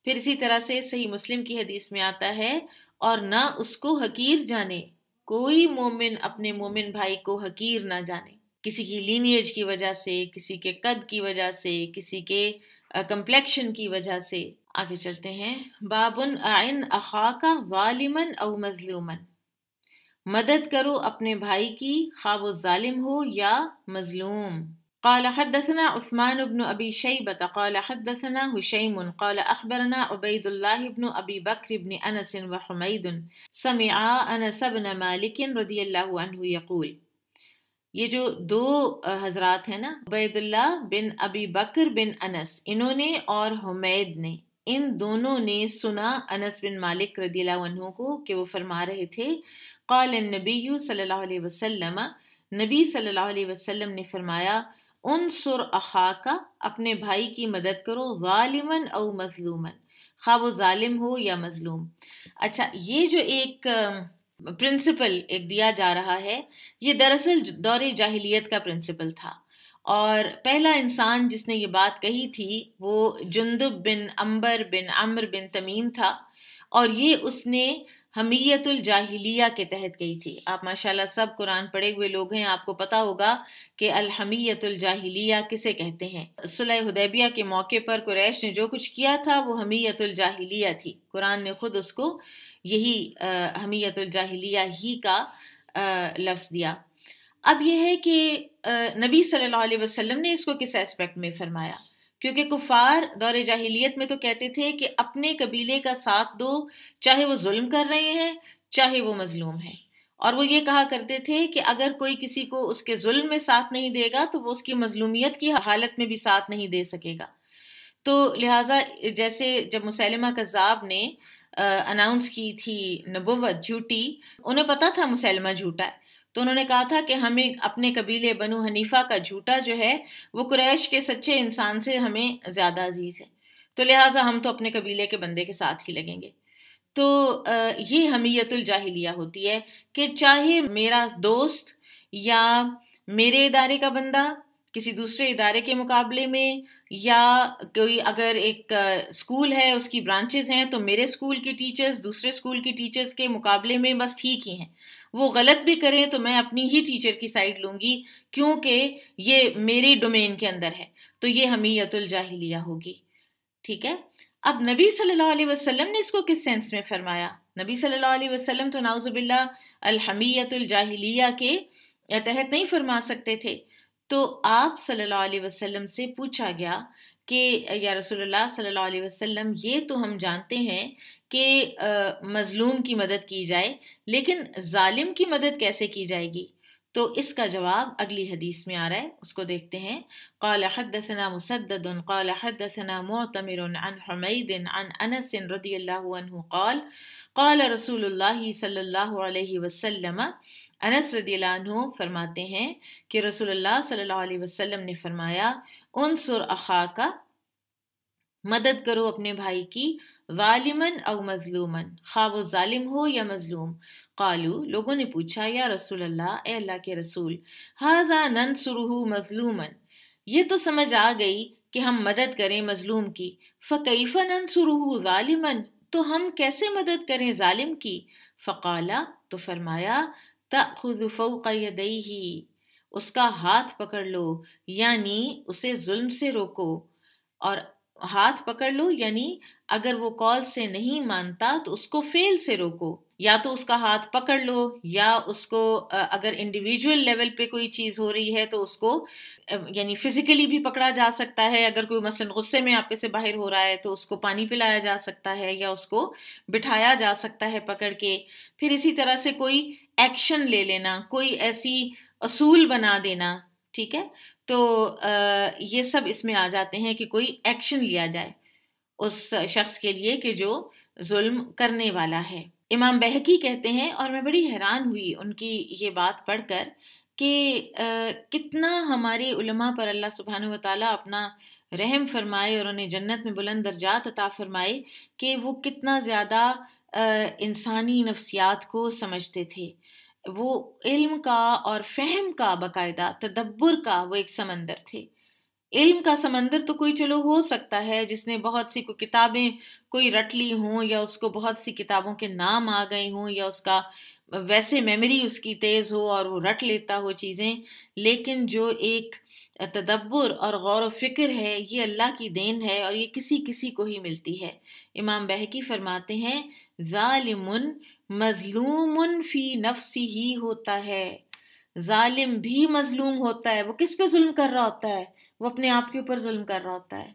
फिर इसी तरह से सही मुस्लिम की हदीस में आता है और ना उसको हकीर जाने कोई मोमिन अपने मोमिन भाई को हकीर ना जाने किसी की लीनियज की वजह से किसी के कद की वजह से किसी के कम्प्लेक्शन की वजह से आगे चलते हैं बाबन आयन अखाका वालिमन अव मजलूमन मदद करो अपने भाई की खा वो ालिम हो या मजलूम قال حدثنا عثمان بن ابي شيبه قال حدثنا هشيم قال اخبرنا عبيد الله بن ابي بكر بن انس وحميد سمع أنس بن مالك رضي الله عنه يقول ये जो दो हजरत हैं ना उबैदुल्ला बिन अबी बकर बिन अनस इन्होंने और हुमैद ने इन दोनों ने सुना अनस बिन मालिक रदीला को कि वो फरमा रहे थे قال النبي صلی اللہ علیہ وسلم नबी सल्लल्लाहु अलैहि वसल्लम ने फरमाया उन सुर अखा का अपने भाई की मदद करो वालिमन और मजलूमन खा वो ालिम हो या मजलूम अच्छा ये जो एक प्रिंसिपल एक दिया जा रहा है ये दरअसल दौरे जाहिलियत का प्रिंसिपल था और पहला इंसान जिसने ये बात कही थी वो जुंदुब बिन अंबर बिन अम्र बिन तमीम था और ये उसने हमीयतुल जाहिलिया के तहत गई थी आप माशाल्लाह सब कुरान पढ़े हुए लोग हैं आपको पता होगा कि हमीयतुल जाहिलिया किसे कहते हैं सुलह हुदैबिया के मौके पर कुरैश ने जो कुछ किया था वो हमीयतुल जाहिलिया थी कुरान ने खुद उसको यही हमीयतुल जाहिलिया ही का लफ्ज़ दिया अब यह है कि नबी सल्लल्लाहु अलैहि वसल्लम ने इसको किस एस्पेक्ट में फरमाया क्योंकि कुफार दौरे जाहिलियत में तो कहते थे कि अपने कबीले का साथ दो चाहे वो जुल्म कर रहे हैं चाहे वो मजलूम है और वो ये कहा करते थे कि अगर कोई किसी को उसके जुल्म में साथ नहीं देगा तो वो उसकी मजलूमियत की हालत में भी साथ नहीं दे सकेगा तो लिहाजा जैसे जब मुसलमा कज़ाब ने अनाउंस की थी नबोवत झूठी उन्हें पता था मुसलमा झूठा है तो उन्होंने कहा था कि हमें अपने कबीले बनु हनीफा का झूठा जो है वो कुरैश के सच्चे इंसान से हमें ज़्यादा अजीज़ है तो लिहाजा हम तो अपने कबीले के बंदे के साथ ही लगेंगे तो ये हमीयतुलजाहिलिया होती है कि चाहे मेरा दोस्त या मेरे इदारे का बंदा किसी दूसरे इदारे के मुकाबले में या कोई अगर एक स्कूल है उसकी ब्रांचेज हैं तो मेरे स्कूल के टीचर्स दूसरे स्कूल के टीचर्स के मुकाबले में बस ठीक ही हैं वो गलत भी करें तो मैं अपनी ही टीचर की साइड लूँगी क्योंकि ये मेरे डोमेन के अंदर है तो ये हमीयतुल जाहिलिया होगी ठीक है अब नबी सल्लल्लाहु अलैहि वसल्लम ने इसको किस सेंस में फरमाया नबी सल्लल्लाहु अलैहि वसल्लम तो नाउजुबिल्ला जाहिलिया के तहत नहीं फरमा सकते थे तो आप सल्लल्लाहु अलैहि वसल्लम से पूछा गया कि या रसूलुल्लाह सल्लल्लाहु अलैहि वसल्लम ये तो हम जानते हैं कि मज़लूम की मदद की जाए लेकिन जालिम की मदद कैसे की जाएगी तो इसका जवाब अगली हदीस में आ रहा है उसको देखते हैं عن حميد عن انس رضي الله عنه قال قال رسول الله صلى الله عليه وسلم انس رضي الله عنه फरमाते हैं कि रसूलुल्लाह सल्लल्लाहु अलैहि वसल्लम ने फरमाया उन सुर अखा का मदद करो अपने भाई की वालिमन अव मजलूमन खा वो ालिम हो या मजलूम कालू लोगों ने पूछा या रसूल अल्लाह अल्लाह के रसूल हाजा नन सुरह मजलूमन ये तो समझ आ गई कि हम मदद करें मजलूम की फ़कैफ़ा नन सुरह ालिमन तो हम कैसे मदद करें ालिम की फ़काला तो फरमाया तखुदफ़ो यदई ही उसका हाथ पकड़ लो यानी उसे जुल्म से रोको और हाथ पकड़ लो यानी अगर वो कॉल से नहीं मानता तो उसको फेल से रोको या तो उसका हाथ पकड़ लो या उसको अगर इंडिविजुअल लेवल पे कोई चीज़ हो रही है तो उसको यानी फिजिकली भी पकड़ा जा सकता है अगर कोई मसलन गुस्से में आप से बाहर हो रहा है तो उसको पानी पिलाया जा सकता है या उसको बिठाया जा सकता है पकड़ के फिर इसी तरह से कोई एक्शन ले लेना कोई ऐसी असूल बना देना ठीक है तो ये सब इसमें आ जाते हैं कि कोई एक्शन लिया जाए उस शख्स के लिए कि जो जुल्म करने वाला है इमाम बहकी कहते हैं और मैं बड़ी हैरान हुई उनकी ये बात पढ़कर कि कितना हमारे उलमा पर अल्लाह सुबहान तला अपना रहम फरमाए और उन्हें जन्नत में बुलंद दर्जात अता फरमाए कि वो कितना ज़्यादा इंसानी नफ्सियात को समझते थे वो इल्म का और फहम का बाकायदा तदब्बर का वो एक समंदर थे इल्म का समंदर तो कोई चलो हो सकता है जिसने बहुत सी को किताबें कोई रट ली हों या उसको बहुत सी किताबों के नाम आ गए हों या उसका वैसे मेमोरी उसकी तेज़ हो और वो रट लेता हो चीज़ें लेकिन जो एक तदब्बर और गौर फिक्र है ये अल्लाह की देन है और ये किसी किसी को ही मिलती है इमाम बहकी फरमाते हैं ज़ालिमुन मजलूम फी नफसी ही होता है जालिम भी मजलूम होता है वो किस पे जुल्म कर रहा होता है वो अपने आप के ऊपर जुल्म कर रहा होता है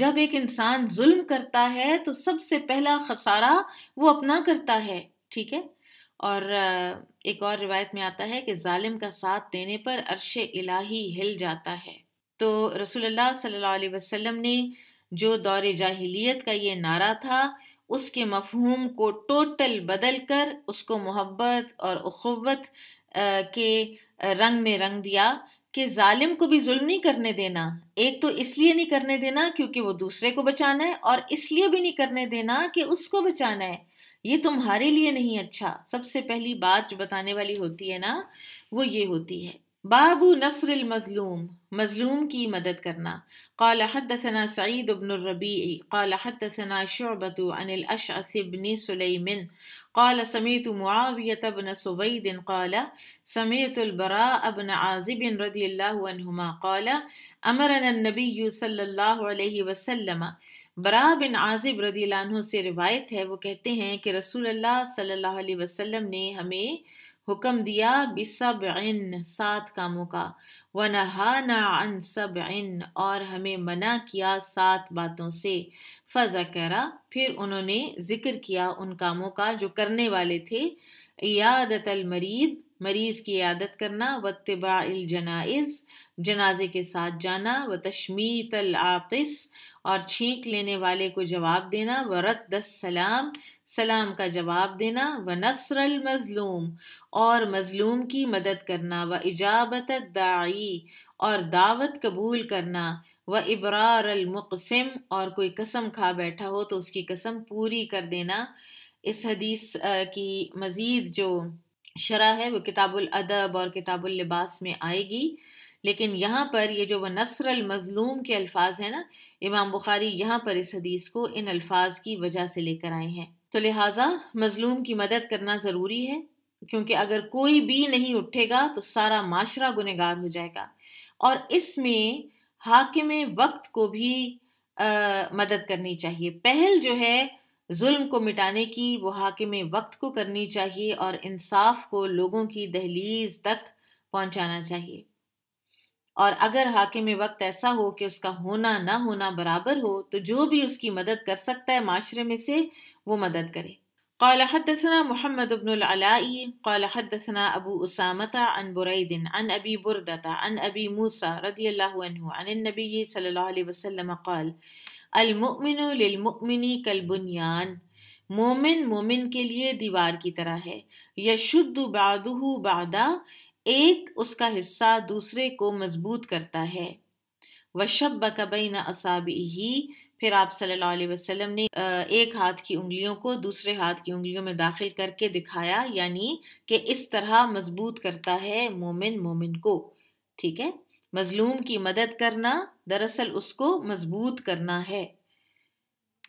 जब एक इंसान जुल्म करता है तो सबसे पहला खसारा वो अपना करता है ठीक है और एक और रिवायत में आता है कि जालिम का साथ देने पर अरश इलाही हिल जाता है तो रसूलुल्लाह सल्लल्लाहु अलैहि वसल्लम ने जो दौर जाहिलियत का ये नारा था उसके मफहूम को टोटल बदल कर उसको मोहब्बत और अखवत के रंग में रंग दिया कि जालिम को भी जुल्म नहीं करने देना एक तो इसलिए नहीं करने देना क्योंकि वो दूसरे को बचाना है और इसलिए भी नहीं करने देना कि उसको बचाना है ये तुम्हारे लिए नहीं अच्छा सबसे पहली बात जो बताने वाली होती है ना वो ये होती है बाबू नसर मज़लूम मज़लूम की मदद करना कल हदना सईद अबन रबी कल हदना शोबत अनिल अशअबन सलेमिन कल समेत मुआवियत अबन सुवैदिन कल समेत अलबरा अबन आज़िब रदी अल्लाहुमा कल अमरन नबी सल्ला वसलम बरा बिन आजिब रदी से रिवायत है वो कहते हैं कि रसूल अल्लाह सल्लल्लाहु अलैहि वसल्लम ने हमें हुक्म दिया बिसब इन सात कामों का व नहाना अन सब इन और हमें मना किया सात बातों से करा फिर उन्होंने जिक्र किया उन कामों का जो करने वाले थे यादत मरीद मरीज की यादत करना व तबाइल जनाइज जनाजे के साथ जाना व तशमीत आतिस और छींक लेने वाले को जवाब देना व रद्द सलाम सलाम का जवाब देना व नसर मज़लूम और मज़लूम की मदद करना व इजाबत दाई और दावत कबूल करना व इबरार अलमुकसम और कोई कसम खा बैठा हो तो उसकी कसम पूरी कर देना इस हदीस की मज़ीद जो शरह है वो किताबुल अदब और किताबुल लिबास में आएगी लेकिन यहाँ पर ये जो नसर मजलूम के अल्फाज हैं ना इमाम बुखारी यहाँ पर इस हदीस को इन अल्फाज की वजह से लेकर आए हैं तो लिहाजा मज़लूम की मदद करना ज़रूरी है क्योंकि अगर कोई भी नहीं उठेगा तो सारा माशरा गुनहगार हो जाएगा और इसमें हाकिम वक्त को भी आ, मदद करनी चाहिए पहल जो है जुल्म को मिटाने की वो हाकिम वक्त को करनी चाहिए और इंसाफ को लोगों की दहलीज तक पहुंचाना चाहिए और अगर हाकिम वक्त ऐसा हो कि उसका होना ना होना बराबर हो तो जो भी उसकी मदद कर सकता है माशरे में से वो मदद करे قال حدثنا محمد بن العلاء قال حدثنا أبو أسامة عن بريد عن أبي بردة عن أبي موسى رضي الله عنه عن النبي صلى الله عليه وسلم قال المؤمن للمؤمن كالبنيان مؤمن مؤمن के लिए दीवार की तरह है यशुद्ध बादहू बादा एक उसका हिस्सा दूसरे को मजबूत करता है वशब बकबैन असाबी ही फिर आप सल्लल्लाहु अलैहि वसल्लम ने एक हाथ की उंगलियों को दूसरे हाथ की उंगलियों में दाखिल करके दिखाया यानी कि इस तरह मजबूत करता है मोमिन मोमिन को ठीक है मजलूम की मदद करना दरअसल उसको मजबूत करना है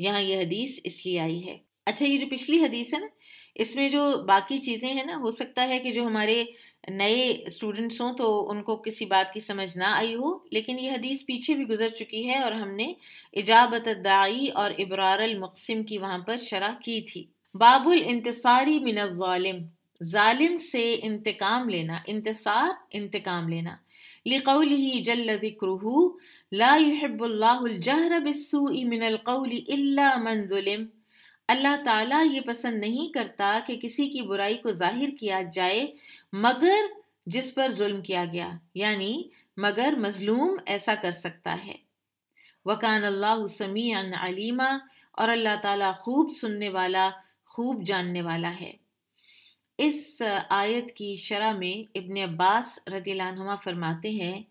यहाँ यह हदीस इसलिए आई है अच्छा ये जो पिछली हदीस है ना इसमें जो बाकी चीज़ें हैं ना हो सकता है कि जो हमारे नए स्टूडेंट्स हों तो उनको किसी बात की समझ ना आई हो लेकिन ये हदीस पीछे भी गुजर चुकी है और हमने इजाबत दाई और इब्रार मकसम की वहाँ पर शरह की थी बाबुल इंतसारी मिनवालिम ालिम से इंतकाम लेना इंतसार इंतकाम लेना लिकौल ही जल ला युहबुल्लाहजहर बिस्सू मिनल कौली इल्ला मन अल्लाह ताला ये पसंद नहीं करता कि किसी की बुराई को जाहिर किया जाए मगर जिस पर जुल्म किया गया यानी मगर मजलूम ऐसा कर सकता है वकान अल्लाह अलीमा और अल्लाह ताला खूब सुनने वाला खूब जानने वाला है इस आयत की शरह में इबन अब्बास रतीलानुमा फरमाते हैं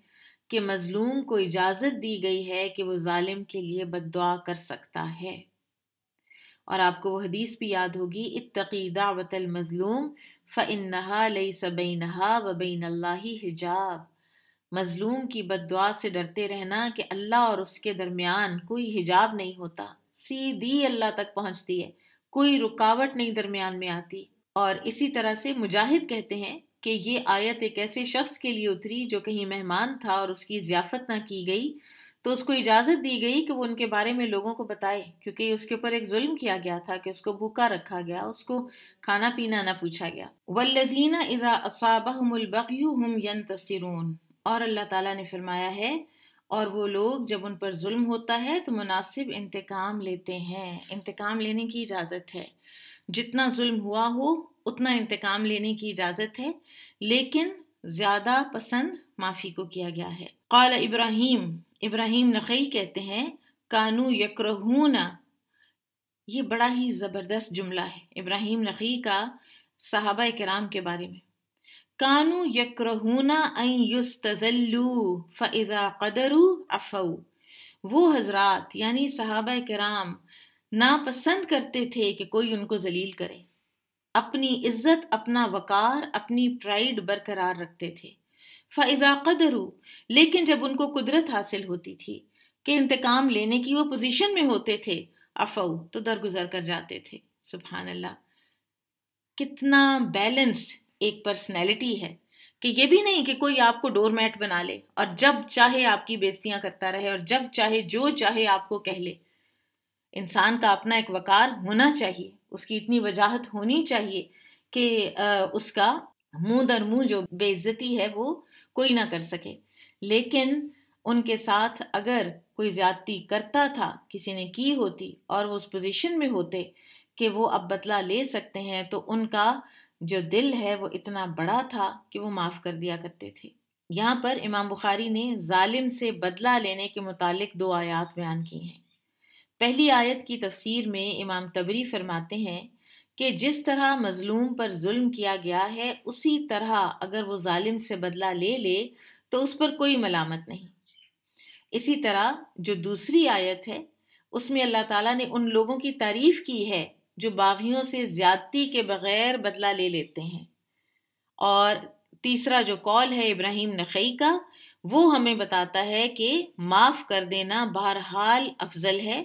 कि मज़लूम को इजाज़त दी गई है कि वो जालिम के लिए बद कर सकता है और आपको वो हदीस भी याद होगी इतकी दावत मज़लूम फ़नहा लई सबैनहा वबैन हिजाब मज़लूम की बददुआ से डरते रहना कि अल्लाह और उसके दरमियान कोई हिजाब नहीं होता सीधी अल्लाह तक पहुंचती है कोई रुकावट नहीं दरमियान में आती और इसी तरह से मुजाहिद कहते हैं कि ये आयत एक ऐसे शख्स के लिए उतरी जो कहीं मेहमान था और उसकी ज़ियाफ़त ना की गई तो उसको इजाज़त दी गई कि वो उनके बारे में लोगों को बताए क्योंकि उसके ऊपर एक जुल्म किया गया था कि उसको भूखा रखा गया उसको खाना पीना ना पूछा गया वल्लदीना इज़ा और अल्लाह ताला ने फरमाया है और वो लोग जब उन पर जुल्म होता है तो मुनासिब इंतकाम लेते हैं इंतकाम लेने की इजाज़त है जितना जुल्म हुआ हो उतना इंतकाम लेने की इजाज़त है लेकिन ज़्यादा पसंद माफ़ी को किया गया है कौल इब्राहिम इब्राहिम नकई कहते हैं कानू यक्रहूना ये बड़ा ही ज़बरदस्त जुमला है इब्राहिम नकी का साहबा कराम के बारे में कानू यक्रहूना युस्तल्लू फ़ैज़ा कदरू अफ़ वो हजरात यानी साहबा कराम नापसंद करते थे कि कोई उनको जलील करे अपनी इज्जत अपना वकार अपनी प्राइड बरकरार रखते थे फ़ायदा कदरू लेकिन जब उनको कुदरत हासिल होती थी कि इंतकाम लेने की वो पोजीशन में होते थे अफऊ तो दरगुजर कर जाते थे सुबहान अल्लाह कितना बैलेंस्ड एक पर्सनैलिटी है कि ये भी नहीं कि कोई आपको डोरमेट बना ले और जब चाहे आपकी बेजतियां करता रहे और जब चाहे जो चाहे आपको कह ले इंसान का अपना एक वकार होना चाहिए उसकी इतनी वजाहत होनी चाहिए कि उसका मुंह दर मुंह जो बेइज्जती है वो कोई ना कर सके लेकिन उनके साथ अगर कोई ज्यादती करता था किसी ने की होती और वो उस पोजीशन में होते कि वो अब बदला ले सकते हैं तो उनका जो दिल है वो इतना बड़ा था कि वो माफ़ कर दिया करते थे यहाँ पर इमाम बुखारी ने जालिम से बदला लेने के मुतालिक दो आयात बयान की हैं पहली आयत की तफसीर में इमाम तबरी फरमाते हैं कि जिस तरह मज़लूम पर जुल्म किया गया है उसी तरह अगर वो ालिम से बदला ले ले तो उस पर कोई मलामत नहीं इसी तरह जो दूसरी आयत है उसमें अल्लाह ताला ने उन लोगों की तारीफ़ की है जो बागियों से ज़्यादती के बग़ैर बदला ले लेते हैं और तीसरा जो कॉल है इब्राहिम नखई का वो हमें बताता है कि माफ़ कर देना बहरहाल अफजल है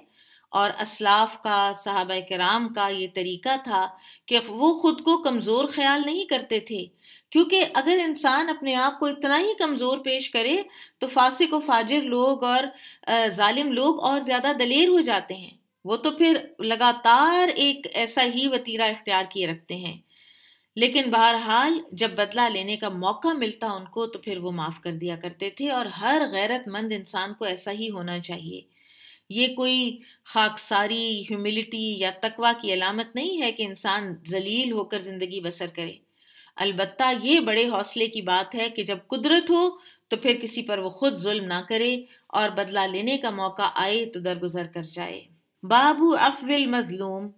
और असलाफ का साहब कराम का ये तरीका था कि वो ख़ुद को कमज़ोर ख्याल नहीं करते थे क्योंकि अगर इंसान अपने आप को इतना ही कमज़ोर पेश करे तो फासिक व फाजिर लोग और ालिम लोग और ज़्यादा दलेर हो जाते हैं वो तो फिर लगातार एक ऐसा ही वतीरा इख्तियार किए रखते हैं लेकिन बहरहाल जब बदला लेने का मौका मिलता उनको तो फिर वो माफ़ कर दिया करते थे और हर गैरतमंद इंसान को ऐसा ही होना चाहिए ये कोई खाकसारी ह्यूमिलिटी या तकवा की अलामत नहीं है कि इंसान जलील होकर ज़िंदगी बसर करे अलबत् ये बड़े हौसले की बात है कि जब कुदरत हो तो फिर किसी पर वो खुद जुल्म ना करे और बदला लेने का मौका आए तो दरगुजर कर जाए बाबू अफविल मजलूम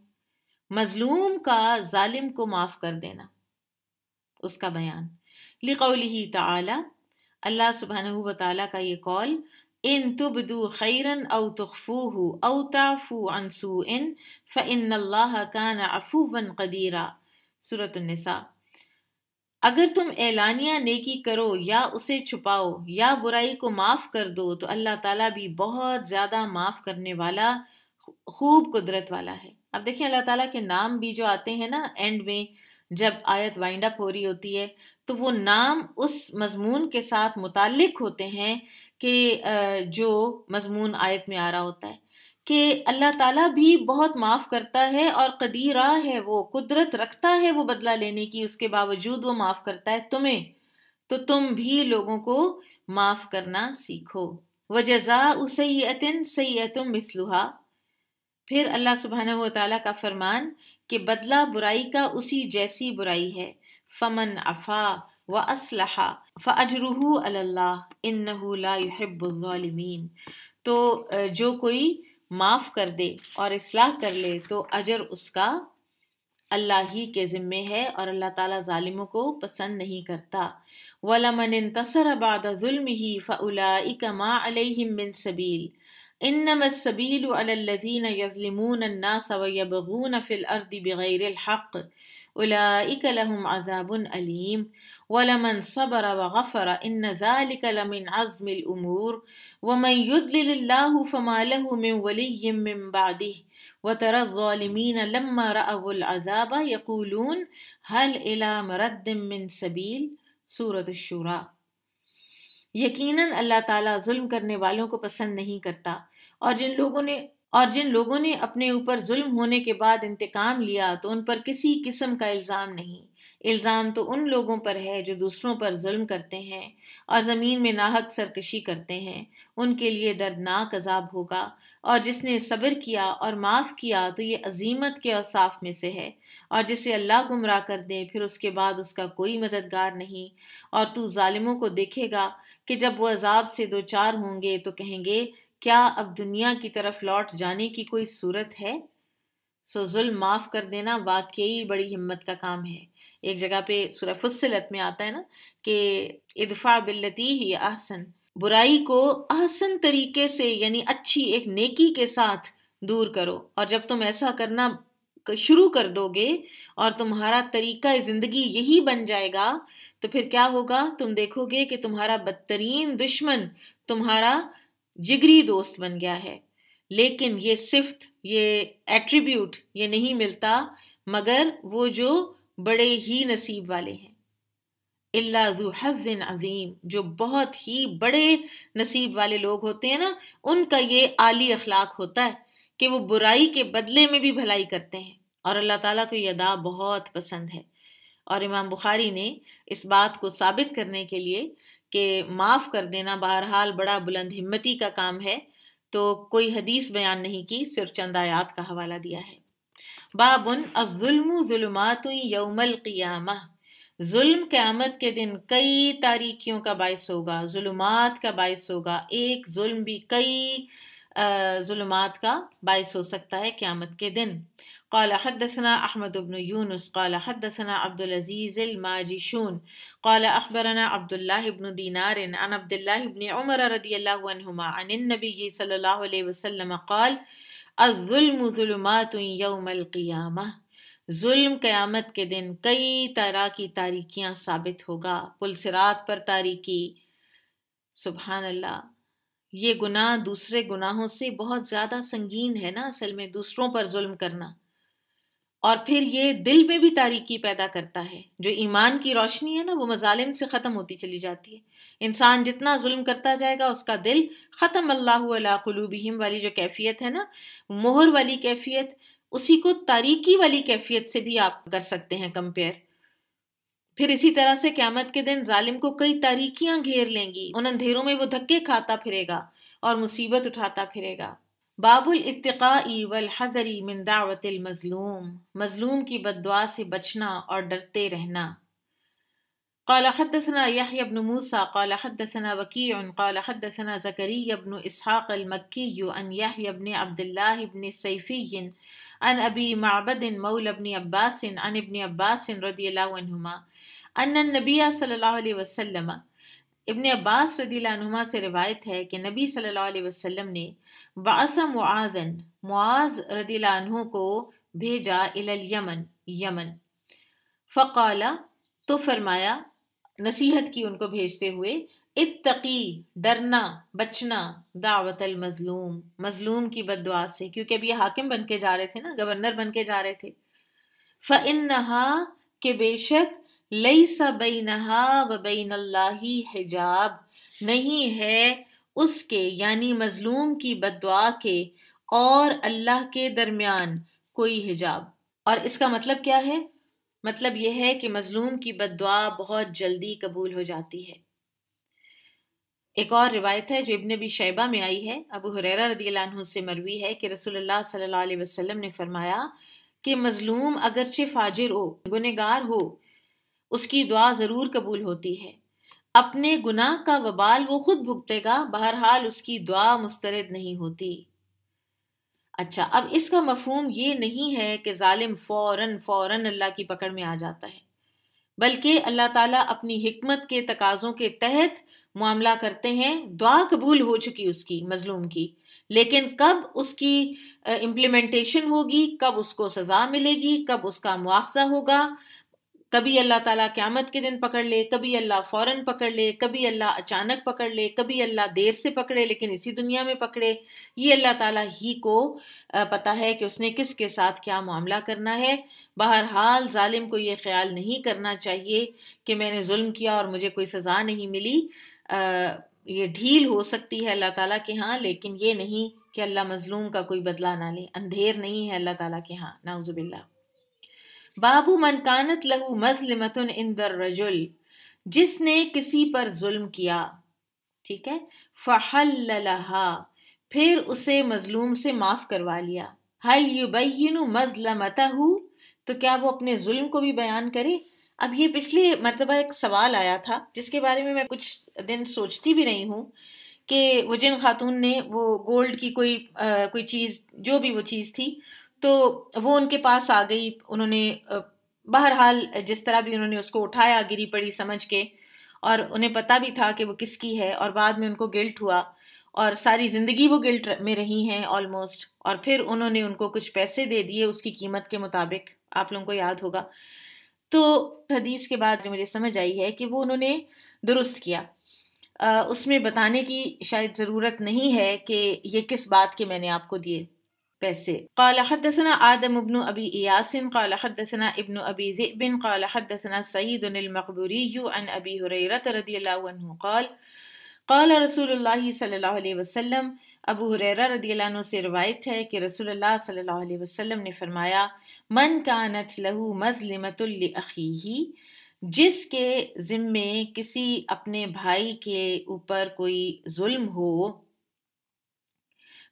मजलूम का जालिम को माफ़ कर देना उसका बयान लिकौली ताला अल्लाह सुबहन व का ये कौल إن تبدوا خيرا أو تخفوه أو تعفوا عن سوء فإن الله كان عفوا قديرا सूरत उन्निसा अगर तुम एलानिया नेकी करो या उसे छुपाओ या बुराई को माफ़ कर दो तो अल्लाह ताला भी बहुत ज़्यादा माफ़ करने वाला खूब कुदरत वाला है अब देखिए अल्लाह ताला के नाम भी जो आते हैं ना एंड में जब आयत वाइंड अप हो रही होती है तो वो नाम उस मजमून के साथ मुतल होते हैं कि जो मजमून आयत में आ रहा होता है कि अल्लाह ताला भी बहुत माफ़ करता है और कदीरा है वो कुदरत रखता है वो बदला लेने की उसके बावजूद वो माफ़ करता है तुम्हें तो तुम भी लोगों को माफ़ करना सीखो व जज़ा उसन सैतुम मिसलुहा फिर अल्लाह सुबहाना व का फरमान कि बदला बुराई का उसी जैसी बुराई है फमन अफ़ा वअसलह फ़अजरह अल्लाह इन्नहु ला युहिब्बुज़ालिमीन तो जो कोई माफ़ कर दे और इसलाह कर ले तो अजर उसका अल्लाह ही के ज़िम्मे है और अल्लाह ताला ालिमों को पसंद नहीं करता वलमन तसर बादुल्म ही फ़लाइक मामिन सबील इन्नम सबील अल्लदीन यजलिमून अन्नास व यबगून फ़िल अर्द أولئك لهم عذاب أليم ولمن صبر وغفر إن ذلك لمن عزم الأمور ومن يدلل الله فما له من ولي من بعده وترى الظالمين لما رأوا العذاب يقولون هل إلى مرد من سبيل सूरत शुरा यकीनन अल्लाह ताला जुल्म करने वालों को पसंद नहीं करता और जिन लोगों ने और जिन लोगों ने अपने ऊपर जुल्म होने के बाद इंतकाम लिया तो उन पर किसी किस्म का इल्ज़ाम नहीं इल्ज़ाम तो उन लोगों पर है जो दूसरों पर जुल्म करते हैं और ज़मीन में नाहक सरकशी करते हैं उनके लिए दर्दनाक अजाब होगा और जिसने सब्र किया और माफ़ किया तो ये अजीमत के असाफ में से है और जिसे अल्लाह गुमराह कर दे फिर उसके बाद उसका कोई मददगार नहीं और तू ालिमों को देखेगा कि जब वो अजाब से दो चार होंगे तो कहेंगे क्या अब दुनिया की तरफ लौट जाने की कोई सूरत है सो जुल्म माफ़ कर देना वाकई बड़ी हिम्मत का काम है एक जगह पे सूरह फुसलत में आता है ना कि इदफ़ा बिल्लती ही आसन बुराई को आसन तरीके से यानी अच्छी एक नेकी के साथ दूर करो और जब तुम ऐसा करना शुरू कर दोगे और तुम्हारा तरीका ज़िंदगी यही बन जाएगा तो फिर क्या होगा तुम देखोगे कि तुम्हारा बदतरीन दुश्मन तुम्हारा जिगरी दोस्त बन गया है लेकिन ये सिफ्त ये एट्रीब्यूट ये नहीं मिलता मगर वो जो बड़े ही नसीब वाले हैं इल्ला जुहजिन अजीम जो बहुत ही बड़े नसीब वाले लोग होते हैं ना उनका ये आली अखलाक होता है कि वो बुराई के बदले में भी भलाई करते हैं और अल्लाह ताला को यह अदा बहुत पसंद है और इमाम बुखारी ने इस बात को साबित करने के लिए कि माफ़ कर देना बहरहाल बड़ा बुलंद हिम्मती का काम है तो कोई हदीस बयान नहीं की सिर्फ चंद आयात का हवाला दिया है बाबुन अवलमात यौमल क़ियामा जुल्म क़्यामत के दिन कई तारीखियों का बायस होगा ुलमात का बायस होगा एक जुल्म भी कई जुल्मात का बायस हो सकता है क़्यामत के दिन قال حدثنا أحمد بن يونس قال حدثنا عبد العزيز الماجشون قال أخبرنا عبد الله بن دينار عن عبد الله بن عمر رضي الله عنهما عن النبي صلى الله عليه وسلم قال الظلم ظلمات يوم القيامة ظلم قیامت کے دن کئی طرح کی تاریکیاں ثابت ہوگا پل سرات پر تاریکی سبحان اللہ یہ گناہ دوسرے گناہوں سے بہت زیادہ سنگین ہے نا اصل میں دوسروں پر ظلم کرنا और फिर ये दिल में भी तारीकी पैदा करता है जो ईमान की रोशनी है ना वो मजालिम से ख़त्म होती चली जाती है इंसान जितना जुल्म करता जाएगा उसका दिल ख़त्म अल्लाह कलूबहम वाली जो कैफियत है ना मोहर वाली कैफियत उसी को तारीकी वाली कैफियत से भी आप कर सकते हैं कंपेयर फिर इसी तरह से क्यामत के दिन जालिम को कई तारीकियां घेर लेंगी उन अंधेरों में वो धक्के खाता फिरेगा और मुसीबत उठाता फिरेगा باب الاتقاء والحذر من دعوت المظلوم مظلوم کی بدعا سے بچنا اور ڈرتے رہنا قال حدثنا يحيى بن موسى قال حدثنا وكيع قال حدثنا زكريا بن إسحاق المكي أن يحيى بن عبد الله بن سيفي عن أبي معبد مولى بن عباس عن ابن عباس رضي الله عنهما أن النبي صلى الله عليه وسلم ابن عباس رضي الله عنهما سے روایت ہے کہ نبی صلی اللہ علیہ وسلم نے बास मुआजन मुआज रदीलानहों को भेजा इलल यमन यमन फ़काला तो फरमाया नसीहत की उनको भेजते हुए इत्तकी डरना बचना दावत मजलूम मजलूम की बदवा से क्योंकि अभी ये हाकिम बन के जा रहे थे ना गवर्नर बन के जा रहे थे फ़िन के बेशक लई सा बई नहा हिजाब नहीं है उसके यानी मजलूम की बदवा के और अल्लाह के दरमियान कोई हिजाब और इसका मतलब क्या है मतलब यह है कि मजलूम की बदवा बहुत जल्दी कबूल हो जाती है एक और रिवायत है जो इबन भी शैबा में आई है अबू हुररा रदी से मरवी है कि रसूलुल्लाह सल्लल्लाहु अलैहि वसल्लम ने फरमाया कि मजलूम अगरचे फाजिर हो गुनेगार हो उसकी दुआ ज़रूर कबूल होती है अपने गुनाह का वबाल वो खुद भुगतेगा बहरहाल उसकी दुआ मुस्तरद नहीं होती अच्छा अब इसका मफहम ये नहीं है कि जालिम फ़ौरन फ़ौरन अल्लाह की पकड़ में आ जाता है बल्कि अल्लाह ताला अपनी हमत के तकाज़ों के तहत मामला करते हैं दुआ कबूल हो चुकी उसकी मज़लूम की लेकिन कब उसकी इम्प्लीमेंटेशन होगी कब उसको सज़ा मिलेगी कब उसका मुआवजा होगा कभी अल्लाह ताला क़्यामत के दिन पकड़ ले कभी अल्लाह फ़ौरन पकड़ ले कभी अल्लाह अचानक पकड़ ले कभी अल्लाह देर से पकड़े लेकिन इसी दुनिया में पकड़े ये अल्लाह ताला ही को पता है कि उसने किस के साथ क्या मामला करना है बहरहाल जालिम को ये ख्याल नहीं करना चाहिए कि मैंने जुल्म किया और मुझे कोई सज़ा नहीं मिली आ, ये ढील हो सकती है अल्लाह ताला के यहाँ लेकिन ये नहीं कि अल्लाह मज़लूम का कोई बदला ना ले अंधेर नहीं है अल्लाह ताला के यहाँ नाउज़बिल्ला बाबू मनकानत लहू मजलमतन इंदर रजुल जिसने किसी पर जुल्म किया ठीक है फ़हल फिर उसे मजलूम से माफ़ करवा लिया हल युबैन मजलमत तो क्या वो अपने जुल्म को भी बयान करे अब ये पिछले मरतबा एक सवाल आया था जिसके बारे में मैं कुछ दिन सोचती भी नहीं हूँ कि वो जिन खातून ने वो गोल्ड की कोई आ, कोई चीज़ जो भी वो चीज़ थी तो वो उनके पास आ गई उन्होंने बहरहाल जिस तरह भी उन्होंने उसको उठाया गिरी पड़ी समझ के और उन्हें पता भी था कि वो किसकी है और बाद में उनको गिल्ट हुआ और सारी ज़िंदगी वो गिल्ट में रही हैं ऑलमोस्ट और फिर उन्होंने उनको कुछ पैसे दे दिए उसकी कीमत के मुताबिक आप लोगों को याद होगा तो हदीस के बाद जो मुझे समझ आई है कि वो उन्होंने दुरुस्त किया आ, उसमें बताने की शायद ज़रूरत नहीं है कि ये किस बात के मैंने आपको दिए पैसे قال حدثنا آدم بن أبي إياس قال حدثنا ابن أبي ذئب قال حدثنا سعيد المقبوري عن أبي هريرة رضي الله عنه قال قال रसूल सल्लल्लाहु अलैहि अबू हुरैरा रदी से रवायत है कि रसूल सल्लल्लाहु अलैहि ने फरमाया मन कानत लहू मजलिमतुल्ल अखीही जिसके ज़िम्मे किसी अपने भाई के ऊपर कोई जुल्म हो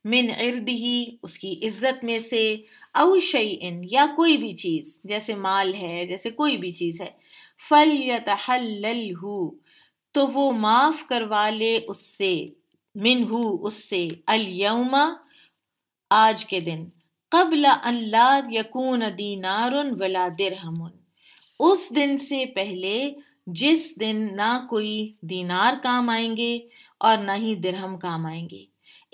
मिन इर्द ही उसकी इज्जत में से अव इन या कोई भी चीज़ जैसे माल है जैसे कोई भी चीज़ है फल यतहल तो वो माफ़ करवा ले उससे मिन हु उससे अलयमा आज के दिन कबल अल्लाद यकून दीनार वला दिरहमुन उस दिन से पहले जिस दिन ना कोई दीनार काम आएंगे और ना ही दिरहम काम आएंगे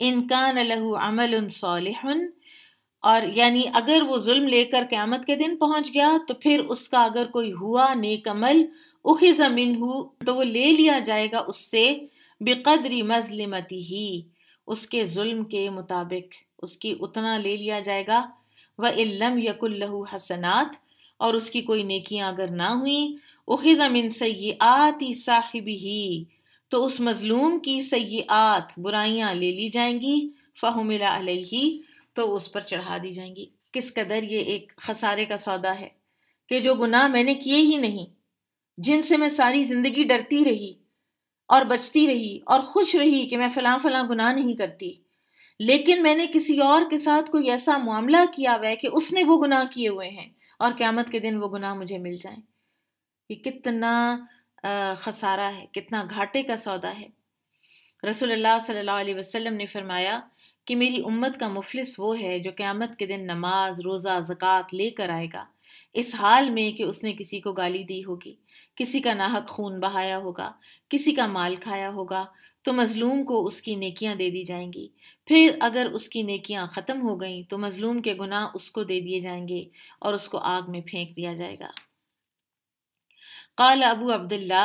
इनकान लहु अमल सालिहन और यानी अगर वो जुल्म लेकर क़्यामत के दिन पहुंच गया तो फिर उसका अगर कोई हुआ नेक अमल उखी ज़मीन हो तो वो ले लिया जाएगा उससे बेकदरी मजलिमती ही उसके जुल्म के मुताबिक उसकी उतना ले लिया जाएगा व इलम यकुल्लहू हसनात और उसकी कोई नेकियां अगर ना हुई से ये आती साहिब ही तो उस मजलूम की सयात बुराइयाँ ले ली जाएंगी फ़ाहमिला तो उस पर चढ़ा दी जाएंगी किस कदर ये एक खसारे का सौदा है कि जो गुनाह मैंने किए ही नहीं जिनसे मैं सारी ज़िंदगी डरती रही और बचती रही और खुश रही कि मैं फ़लाँ फ़लाँ गुनाह नहीं करती लेकिन मैंने किसी और के साथ कोई ऐसा मामला किया हुआ है कि उसने वो गुनाह किए हुए हैं और क़्यामत के दिन वो गुनाह मुझे मिल जाए ये कितना खसारा है कितना घाटे का सौदा है रसोल्ला सल्ला वसम ने फरमाया कि मेरी उम्मत का मुफलिस वो है जो क़्यामत के दिन नमाज रोज़ा ज़क़़त लेकर आएगा इस हाल में कि उसने किसी को गाली दी होगी किसी का नाहक खून बहाया होगा किसी का माल खाया होगा तो मज़लूम को उसकी नेकियां दे दी जाएंगी फिर अगर उसकी नेकियां ख़त्म हो गईं तो मज़लूम के गुनाह उसको दे दिए जाएंगे और उसको आग में फेंक दिया जाएगा क़ाल अबू अब्दुल्ला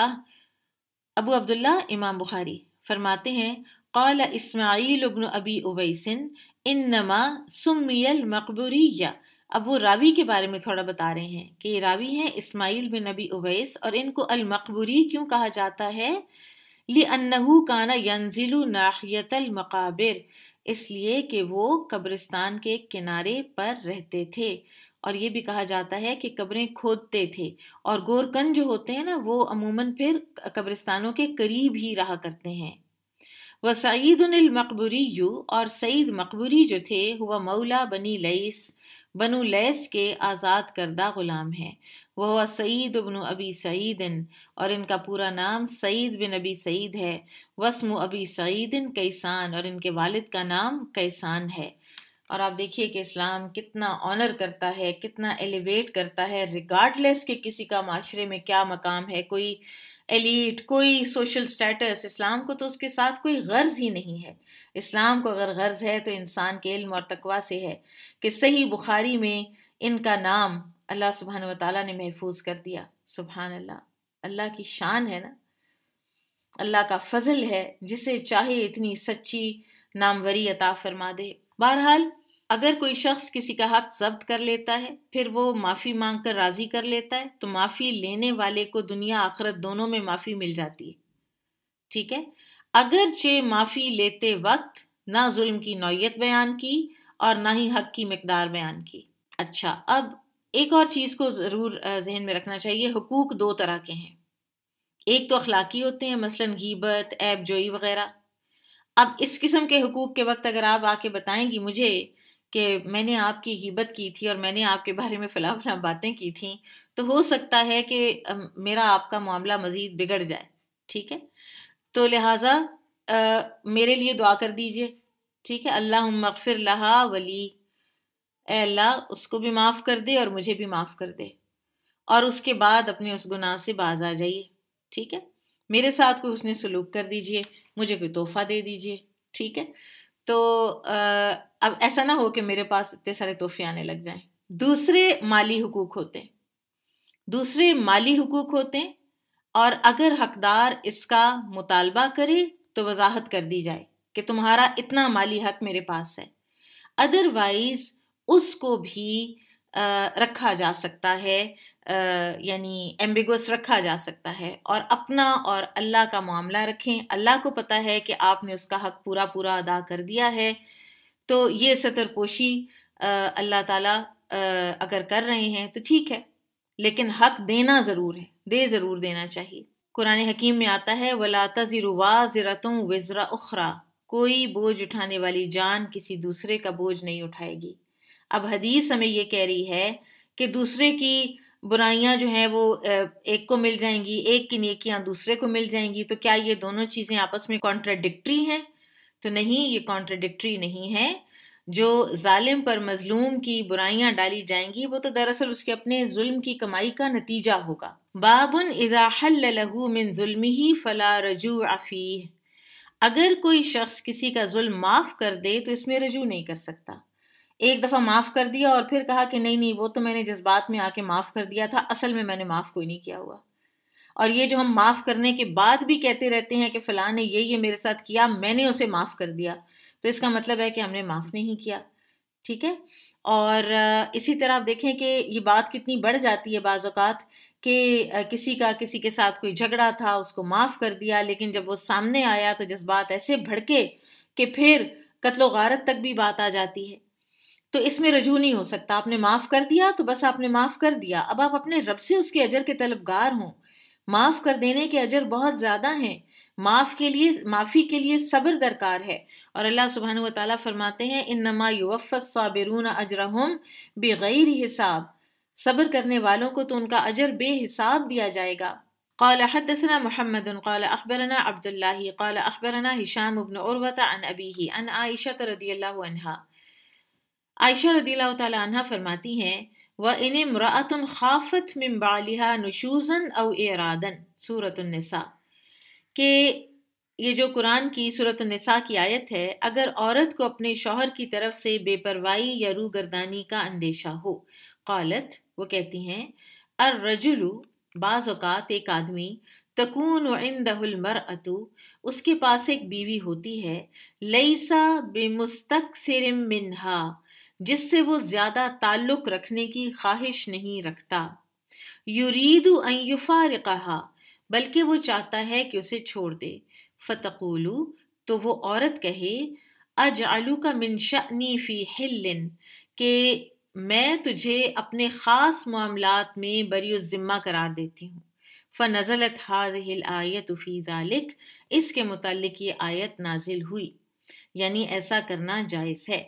अबू अब्दुल्ला इमाम बुखारी फरमाते हैं क़ाल इसमाईल इब्न अबी उबैसिन इन्नमा सुमियल मकबूरिया अब वो रावी के बारे में थोड़ा बता रहे हैं कि ये रावी हैं इस्माइल बिन नबी उवैस और इनको अल मकबूरी क्यों कहा जाता है ली अन्नहू काना यंजिलु नाहियतल मकाबिर इसलिए कि वो कब्रिस्तान के किनारे पर रहते थे और ये भी कहा जाता है कि कब्रें खोदते थे और गोरकन जो होते हैं ना वो अमूमन फिर कब्रिस्तानों के करीब ही रहा करते हैं व सईदुल यू और सईद मकबरी जो थे वह मौला बनी लईस बनु लैस के आज़ाद करदा ग़ुलाम हैं वह सईद बन अबी सईदिन और इनका पूरा नाम सईद बिन अबी सईद है वसम अबी सईदिन कैसान और इनके वालिद का नाम कैसान है और आप देखिए कि इस्लाम कितना ऑनर करता है कितना एलिवेट करता है रिगार्डलेस कि किसी का माशरे में क्या मकाम है कोई एलीट कोई सोशल स्टेटस इस्लाम को तो उसके साथ कोई गर्ज ही नहीं है इस्लाम को अगर गर्ज है तो इंसान के इल्म और तकवा से है कि सही बुखारी में इनका नाम अल्लाह सुबहान व ताली ने महफूज कर दिया सुबहान अल्लाह अल्लाह की शान है ना अल्लाह का फजल है जिसे चाहे इतनी सच्ची नामवरी अता फरमा दे बहरहाल अगर कोई शख्स किसी का हक जब्त कर लेता है फिर वो माफ़ी मांग कर राज़ी कर लेता है तो माफ़ी लेने वाले को दुनिया आखरत दोनों में माफ़ी मिल जाती है ठीक है अगरचे माफ़ी लेते वक्त ना जुल्म की नौीयत बयान की और ना ही हक की मकदार बयान की अच्छा अब एक और चीज़ को ज़रूर जहन में रखना चाहिए हकूक़ दो तरह के हैं एक तो अखलाकी होते हैं मसलन गीबत ऐब जोई वगैरह अब इस किस्म के हकूक़ के वक्त अगर आप आके बताएंगी मुझे कि मैंने आपकी हिब्बत की थी और मैंने आपके बारे में फ़लाँ बातें की थी तो हो सकता है कि मेरा आपका मामला मज़ीद बिगड़ जाए ठीक है तो लिहाजा आ, मेरे लिए दुआ कर दीजिए ठीक है अल्लाह मगफिर लहा वली अल्लाह उसको भी माफ़ कर दे और मुझे भी माफ़ कर दे और उसके बाद अपने उस गुनाह से बाज आ जाइए ठीक है मेरे साथ कोई उसने सलूक कर दीजिए मुझे कोई तोहफ़ा दे दीजिए ठीक है तो आ, अब ऐसा ना हो कि मेरे पास इतने सारे तोहफे आने लग जाएं दूसरे माली हकूक होते हैं दूसरे माली हकूक होते हैं और अगर हकदार इसका मुतालबा करे तो वजाहत कर दी जाए कि तुम्हारा इतना माली हक मेरे पास है अदरवाइज़ उसको भी आ, रखा जा सकता है यानी एम्बिगस रखा जा सकता है और अपना और अल्लाह का मामला रखें अल्लाह को पता है कि आपने उसका हक पूरा पूरा अदा कर दिया है तो ये सतरपोशी अल्लाह ताला अगर कर रहे हैं तो ठीक है लेकिन हक देना ज़रूर है दे ज़रूर देना चाहिए कुरान हकीम में आता है वलाता ज़ीरुवा ज़रतों वज़रा उखरा कोई बोझ उठाने वाली जान किसी दूसरे का बोझ नहीं उठाएगी अब हदीस हमें यह कह रही है कि दूसरे की बुराइयां जो हैं वो एक को मिल जाएंगी एक की नेकियां दूसरे को मिल जाएंगी तो क्या ये दोनों चीज़ें आपस में कॉन्ट्राडिक्ट्री हैं तो नहीं ये कॉन्ट्रडिक्ट्री नहीं है जो जालिम पर मजलूम की बुराइयां डाली जाएंगी वो तो दरअसल उसके अपने जुल्म की कमाई का नतीजा होगा बाबुन इदा मिन जुल्म ही फला रजू अफ़ी अगर कोई शख्स किसी का जुल्म माफ़ कर दे तो इसमें रजू नहीं कर सकता एक दफ़ा माफ़ कर दिया और फिर कहा कि नहीं नहीं वो तो मैंने जज्बात में आके माफ़ कर दिया था असल में मैंने माफ़ कोई नहीं किया हुआ और ये जो हम माफ़ करने के बाद भी कहते रहते हैं कि फ़लाँ ने ये ये मेरे साथ किया मैंने उसे माफ़ कर दिया तो इसका मतलब है कि हमने माफ़ नहीं किया ठीक है और इसी तरह आप देखें कि ये बात कितनी बढ़ जाती है बाज़ात कि किसी का किसी के साथ कोई झगड़ा था उसको माफ़ कर दिया लेकिन जब वो सामने आया तो जज्बात ऐसे भड़के कि फिर कत्लो गारत तक भी बात आ जाती है तो इसमें रजू नहीं हो सकता आपने माफ़ कर दिया तो बस आपने माफ़ कर दिया अब आप अपने रब से उसके अजर के तलबगार हों माफ़ कर देने के अजर बहुत ज़्यादा हैं माफ़ के लिए माफ़ी के लिए सब्र दरकार है और अल्लाह सुबहान ताली फरमाते हैं इन नमा युवफ़त साबिरून अजरहम बेगैर हिसाब सब्र करने वालों को तो उनका अजर बेहिसाब दिया जाएगा قال حدثنا محمد قال اخبرنا عبد الله قال اخبرنا هشام بن عروه عن ابيه عن عائشه رضي الله عنها عائشه رضي الله تعالى عنها فرماتي ہیں वइन इमरात की आयत है अगर औरत को अपने शोहर की तरफ से बेपरवाही या गर्दानी का अंदेशा हो कौलत वो कहती है अर रजुलू बाज़ात एक आदमी तकून इंदहुलमर अतु उसके पास एक बीवी होती है लईसा बेमुस्तक सिरम मिनहा जिससे वो ज्यादा ताल्लुक रखने की ख्वाहिश नहीं रखता युरीदु अयुफार कहा बल्कि वो चाहता है कि उसे छोड़ दे फतकुलू तो वो औरत कहे अज आलू का मिनशनी फ़ी हिलिन के मैं तुझे अपने ख़ास मामलात में बरी ज़िम्मा करार देती हूँ फ़ नज़लत हिल आयत उफ़ी दालिक इसके मुतल ये आयत नाजिल हुई यानी ऐसा करना जायज़ है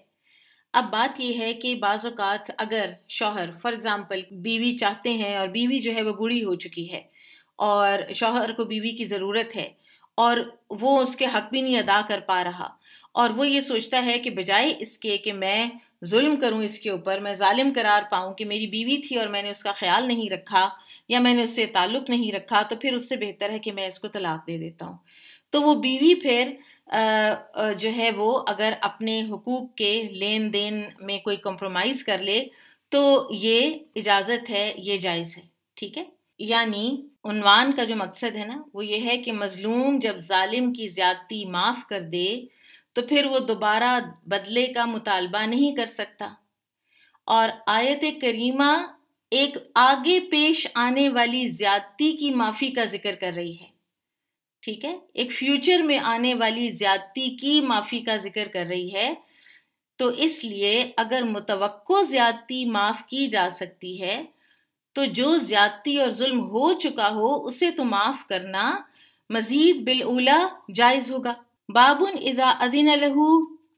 अब बात यह है कि बाज़ात अगर शोहर फॉर एग्ज़ाम्पल बीवी चाहते हैं और बीवी जो है वो बूढ़ी हो चुकी है और शोहर को बीवी की ज़रूरत है और वो उसके हक भी नहीं अदा कर पा रहा और वो ये सोचता है कि बजाय इसके कि मैं जुल्म करूं इसके ऊपर मैं ालिम करार पाऊं कि मेरी बीवी थी और मैंने उसका ख्याल नहीं रखा या मैंने उससे ताल्लुक़ नहीं रखा तो फिर उससे बेहतर है कि मैं इसको तलाक दे देता हूं तो वो बीवी फिर जो है वो अगर अपने हकूक़ के लेन देन में कोई कंप्रोमाइज़ कर ले तो ये इजाज़त है ये जायज़ है ठीक है यानी उनवान का जो मकसद है ना वो ये है कि मज़लूम जब ालिम की ज़्यादती माफ़ कर दे तो फिर वो दोबारा बदले का मुतालबा नहीं कर सकता और आयत करीमा एक आगे पेश आने वाली ज़्यादती की माफ़ी का जिक्र कर रही है ठीक है एक फ्यूचर में आने वाली ज्यादती की माफी का जिक्र कर रही है तो इसलिए अगर मुतवक्को ज्यादती माफ की जा सकती है तो जो ज्यादती और जुल्म हो चुका हो उसे तो माफ करना मजीद बिलउला जायज होगा बाबुन इदा अदिन लहू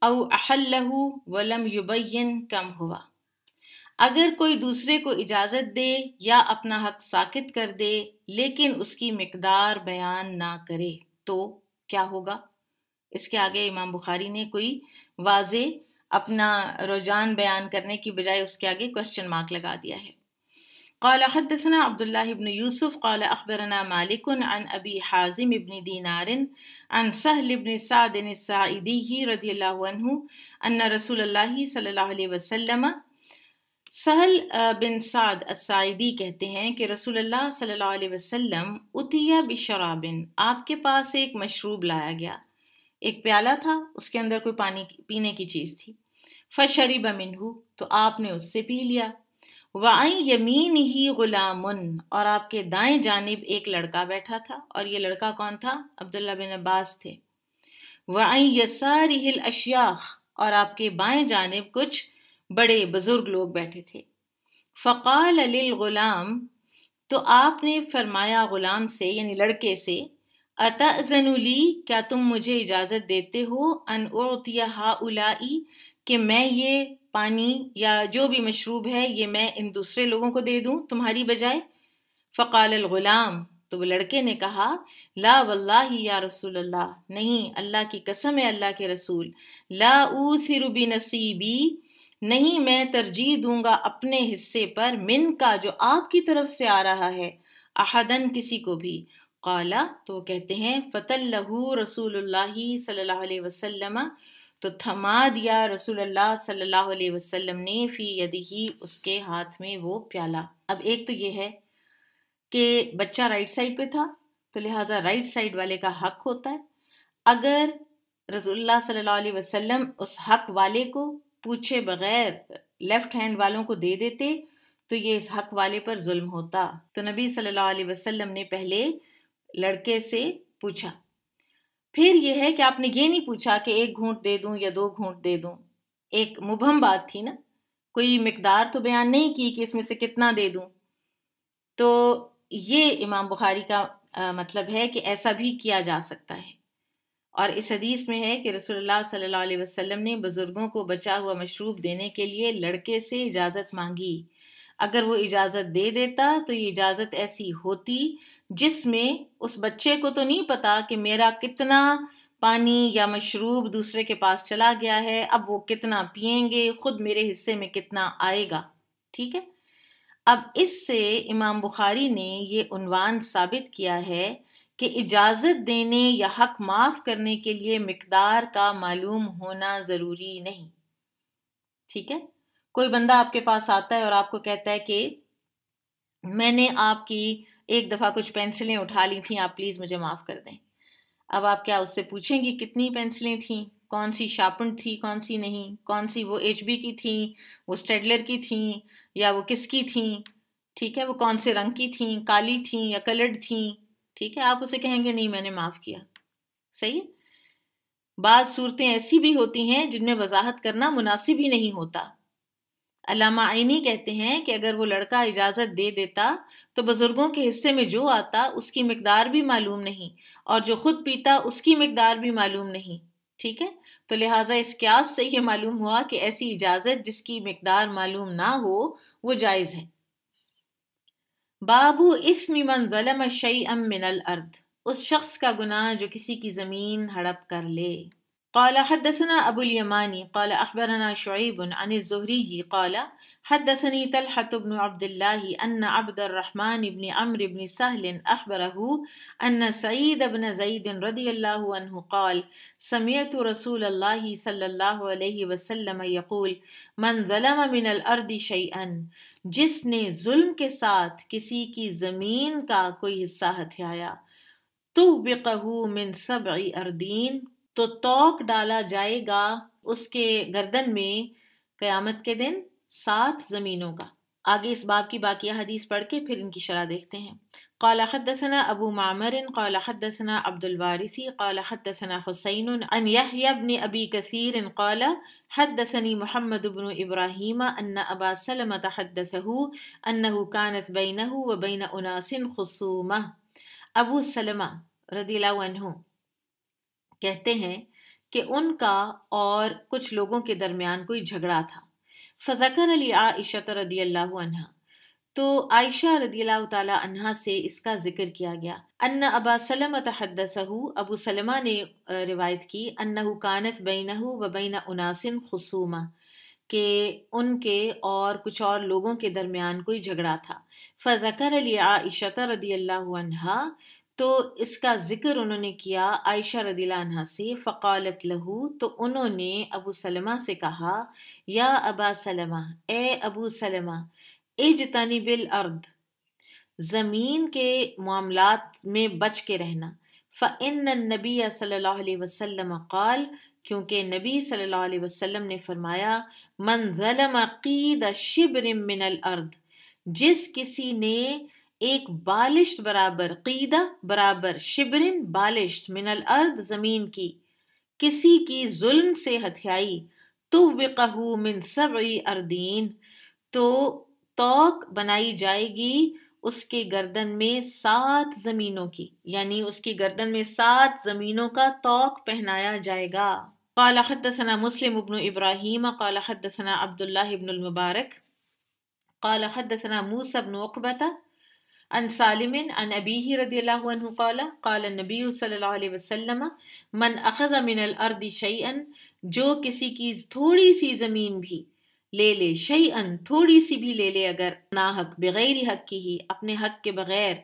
अहल लहू वलम युबैन कम हुआ अगर कोई दूसरे को इजाज़त दे या अपना हक साकित कर दे लेकिन उसकी मकदार बयान ना करे तो क्या होगा इसके आगे इमाम बुखारी ने कोई वाज अपना रुझान बयान करने की बजाय उसके आगे क्वेश्चन मार्क लगा दिया है قال حدثنا عبد الله بن يوسف قال أخبرنا مالك عن أبي حازم بن دينار عن سهل بن سعد الساعدي رضي الله عنه أن رسول الله صلى الله عليه وسلم सहल बिन साद असाइदी कहते हैं कि रसूलुल्लाह सल्लल्लाहु अलैहि वसल्लम उतिया बिशराबिन आपके पास एक मशरूब लाया गया एक प्याला था उसके अंदर कोई पानी पीने की चीज़ थी फशरी बमिनहू तो आपने उससे पी लिया वाई यमीन ही गुलाम और आपके दाएं जानब एक लड़का बैठा था और ये लड़का कौन था अब्दुल्ला बिन अब्बास थे वाई यसारिहिल अशियाख और आपके बाएं जानब कुछ बड़े बुजुर्ग लोग बैठे थे फ़काल अलील ग़ुलाम तो आपने फरमाया ग़ुलाम से यानी लड़के से अतनुली क्या तुम मुझे इजाज़त देते हो अन हा उलाई कि मैं ये पानी या जो भी मशरूब है ये मैं इन दूसरे लोगों को दे दूँ तुम्हारी बजाय फ़काल ग़ुलाम तो वो लड़के ने कहा ला वल्ला या रसूल अल्लाह नहीं अल्लाह की कसम है अल्लाह के रसूल ला ऊ सिरुबी नसीबी नहीं मैं तरजीह दूंगा अपने हिस्से पर मिन का जो आपकी तरफ से आ रहा है अहदन किसी को भी काला तो वो कहते हैं फ़तल लहू रसूल अलैहि वसल्लम तो थमा दिया सल्लल्लाहु अलैहि वसल्लम ने फ़ी यदि ही उसके हाथ में वो प्याला अब एक तो ये है कि बच्चा राइट साइड पे था तो लिहाजा राइट साइड वाले का हक होता है अगर रसोल्ला सल्लल्लाहु अलैहि वसल्लम उस हक वाले को पूछे बगैर लेफ्ट हैंड वालों को दे देते तो ये इस हक वाले पर जुल्म होता तो नबी सल्लल्लाहु अलैहि वसल्लम ने पहले लड़के से पूछा फिर यह है कि आपने ये नहीं पूछा कि एक घूंट दे दूं या दो घूंट दे दूं एक मुबहम बात थी ना कोई मकदार तो बयान नहीं की कि इसमें से कितना दे दूं तो ये इमाम बुखारी का आ, मतलब है कि ऐसा भी किया जा सकता है और इस हदीस में है कि रसोल्ला सल्ला वसम ने बुज़ुर्गों को बचा हुआ मशरूब देने के लिए लड़के से इजाज़त मांगी अगर वो इजाज़त दे देता तो ये इजाज़त ऐसी होती जिसमें उस बच्चे को तो नहीं पता कि मेरा कितना पानी या मशरूब दूसरे के पास चला गया है अब वो कितना पियेंगे ख़ुद मेरे हिस्से में कितना आएगा ठीक है अब इससे इमाम बुखारी ने ये उनवान साबित किया है कि इजाज़त देने या हक माफ़ करने के लिए मकदार का मालूम होना ज़रूरी नहीं ठीक है कोई बंदा आपके पास आता है और आपको कहता है कि मैंने आपकी एक दफ़ा कुछ पेंसिलें उठा ली थी आप प्लीज़ मुझे माफ़ कर दें अब आप क्या उससे पूछेंगी कितनी पेंसिलें थीं कौन सी शार्पन थी कौन सी नहीं कौन सी वो एच की थी वो स्टेडलर की थी या वो किसकी थी ठीक है वो कौन से रंग की थी काली थी या कलर्ड थी ठीक है आप उसे कहेंगे नहीं मैंने माफ़ किया सही है बाद सूरतें ऐसी भी होती हैं जिनमें वजाहत करना मुनासिब ही नहीं होता अलामा आइनी कहते हैं कि अगर वो लड़का इजाज़त दे देता तो बुज़ुर्गों के हिस्से में जो आता उसकी मकदार भी मालूम नहीं और जो ख़ुद पीता उसकी मकदार भी मालूम नहीं ठीक है तो लिहाजा इस क्यास से ये मालूम हुआ कि ऐसी इजाज़त जिसकी मकदार मालूम ना हो वो जायज़ है باب اثم من ظلم شيئا من الارض اس شخص کا گناہ جو کسی کی زمین ہڑپ کر لے قال حدثنا أبو اليماني قال أخبرنا شعيب عن الزهري قال حدثني طلحة بن عبد الله أن عبد الرحمن بن عمرو بن سهل أخبره أن سعيد بن زيد رضي الله عنه قال سمعت رسول الله صلى الله عليه وسلم يقول من ظلم من الأرض شيئا जिसने जुल्म के साथ किसी की ज़मीन का कोई हिस्सा हथियाया तो बेकहू मिन सब अरदीन तो तोक डाला जाएगा उसके गर्दन में क़यामत के दिन सात ज़मीनों का आगे इस बाब की बाकी हदीस पढ़ के फिर इनकी शरह देखते हैं कौल हदसना अबू मामर कौल हदसना अब्दुलवारिसी कौल हदसना हुसैन अन यहबन अबी कसीर कौल حدثني محمد بن إبراهيم أن أبا سلمة حدثه أنه كانت بينه وبين أناس خصومة अबू सलमा रदीला वनहु कहते हैं कि उनका और कुछ लोगों के दरमियान कोई झगड़ा था फ़कर अली आशत रदी अल्लाह तो आयशा रदीला अन्हा से इसका जिक्र किया गया अन्न अबा सलम तहदसहू अबू सलमा ने रिवायत की अन्नहु कानत बैनहु व बैन उनासिन खसूमा के उनके और कुछ और लोगों के दरमियान कोई झगड़ा था फ़कर अली आयशत रदी अल्लाह तो इसका ज़िक्र उन्होंने किया आयशा रदीला से फ़कालत लहू तो उन्होंने अबू सलमा से कहा या अबा सलमा ए अबू सलमा इजतनी बिल अर्द ज़मीन के मामलात में बच के रहना फ़िन नबी सल्ला वसम कल क्योंकि नबी सल्ला वसम ने फरमाया मन ज़लम क़ीद शिबर मिनल अर्द जिस किसी ने एक बालिश बराबर क़ीदा बराबर शिबरन बालिश मिनल अर्द ज़मीन की किसी की जुल्म से हथियाई तो बिकहू मिन सब अर्दीन तो तोक बनाई जाएगी उसके गर्दन में सात जमीनों की यानी उसकी गर्दन में सात जमीनों का तोक पहनाया जाएगा قال حدثنا مسلم بن ابراهيم قال حدثنا عبد الله بن المبارك قال حدثنا موسى بن عقبه عن سالم عن أبيه رضي الله عنه قال قال النبي صلى الله عليه وسلم من اخذ من الارض شيئا جو किसी की थोड़ी सी ज़मीन भी ले ले शही अन थोड़ी सी भी ले ले अगर ना हक बगैर हक की ही अपने हक के बगैर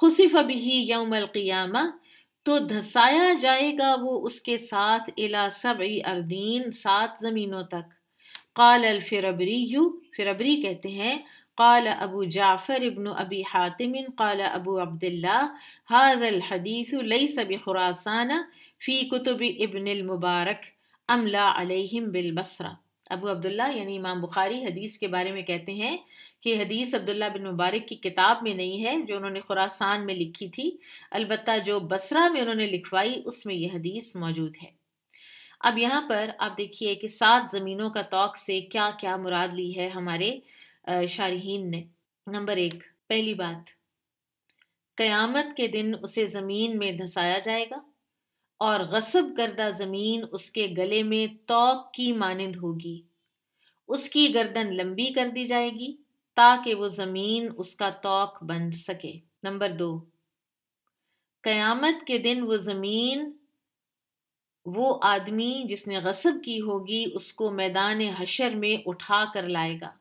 खुसिफ भी यौमल क़ियामा तो धसाया जाएगा वो उसके साथ इला सबई अरदीन सात ज़मीनों तक काल अलफिरबरी यू फिरबरी कहते हैं काल अबू जाफ़र इब्न अबी हातिमिन काल अबू अब्दुल्ला हाजल हदीस लई सभी खुरासाना फ़ी कुतुब इबन मुबारक अमला बिल बसरा अबू अब्दुल्ला यानी इमाम बुखारी हदीस के बारे में कहते हैं कि हदीस अब्दुल्ला बिन मुबारक की किताब में नहीं है जो उन्होंने खुरासान में लिखी थी अलबत् जो बसरा में उन्होंने लिखवाई उसमें यह हदीस मौजूद है अब यहाँ पर आप देखिए कि सात ज़मीनों का तोक से क्या क्या मुराद ली है हमारे शारहन ने नंबर एक पहली बात क़यामत के दिन उसे ज़मीन में धंसाया जाएगा और गसब करदा ज़मीन उसके गले में तोक की मानंद होगी उसकी गर्दन लंबी कर दी जाएगी ताकि वो ज़मीन उसका तोक बन सके नंबर दो क़यामत के दिन वो ज़मीन वो आदमी जिसने गसब की होगी उसको मैदान हशर में उठा कर लाएगा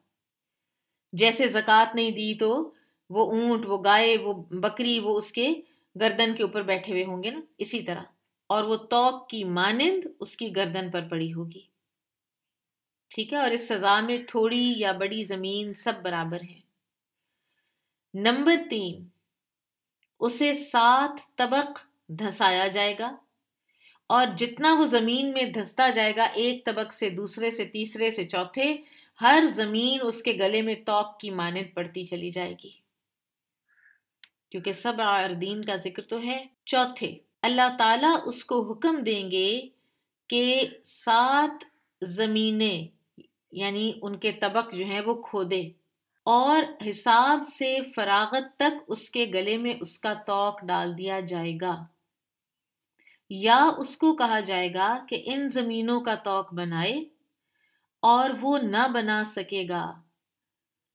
जैसे ज़क़़त नहीं दी तो वो ऊँट वो गाय वो बकरी वो उसके गर्दन के ऊपर बैठे हुए होंगे ना इसी तरह और वो तोक की मानंद उसकी गर्दन पर पड़ी होगी ठीक है और इस सजा में थोड़ी या बड़ी जमीन सब बराबर है नंबर तीन उसे सात तबक धसाया जाएगा और जितना वो जमीन में धसता जाएगा एक तबक से दूसरे से तीसरे से चौथे हर जमीन उसके गले में तोक की मानद पड़ती चली जाएगी क्योंकि सब आर्दीन का जिक्र तो है चौथे अल्लाह ताला उसको हुक्म देंगे कि सात ज़मीनें यानी उनके तबक जो हैं वो खोदे और हिसाब से फरागत तक उसके गले में उसका तोक डाल दिया जाएगा या उसको कहा जाएगा कि इन ज़मीनों का तोक बनाए और वो ना बना सकेगा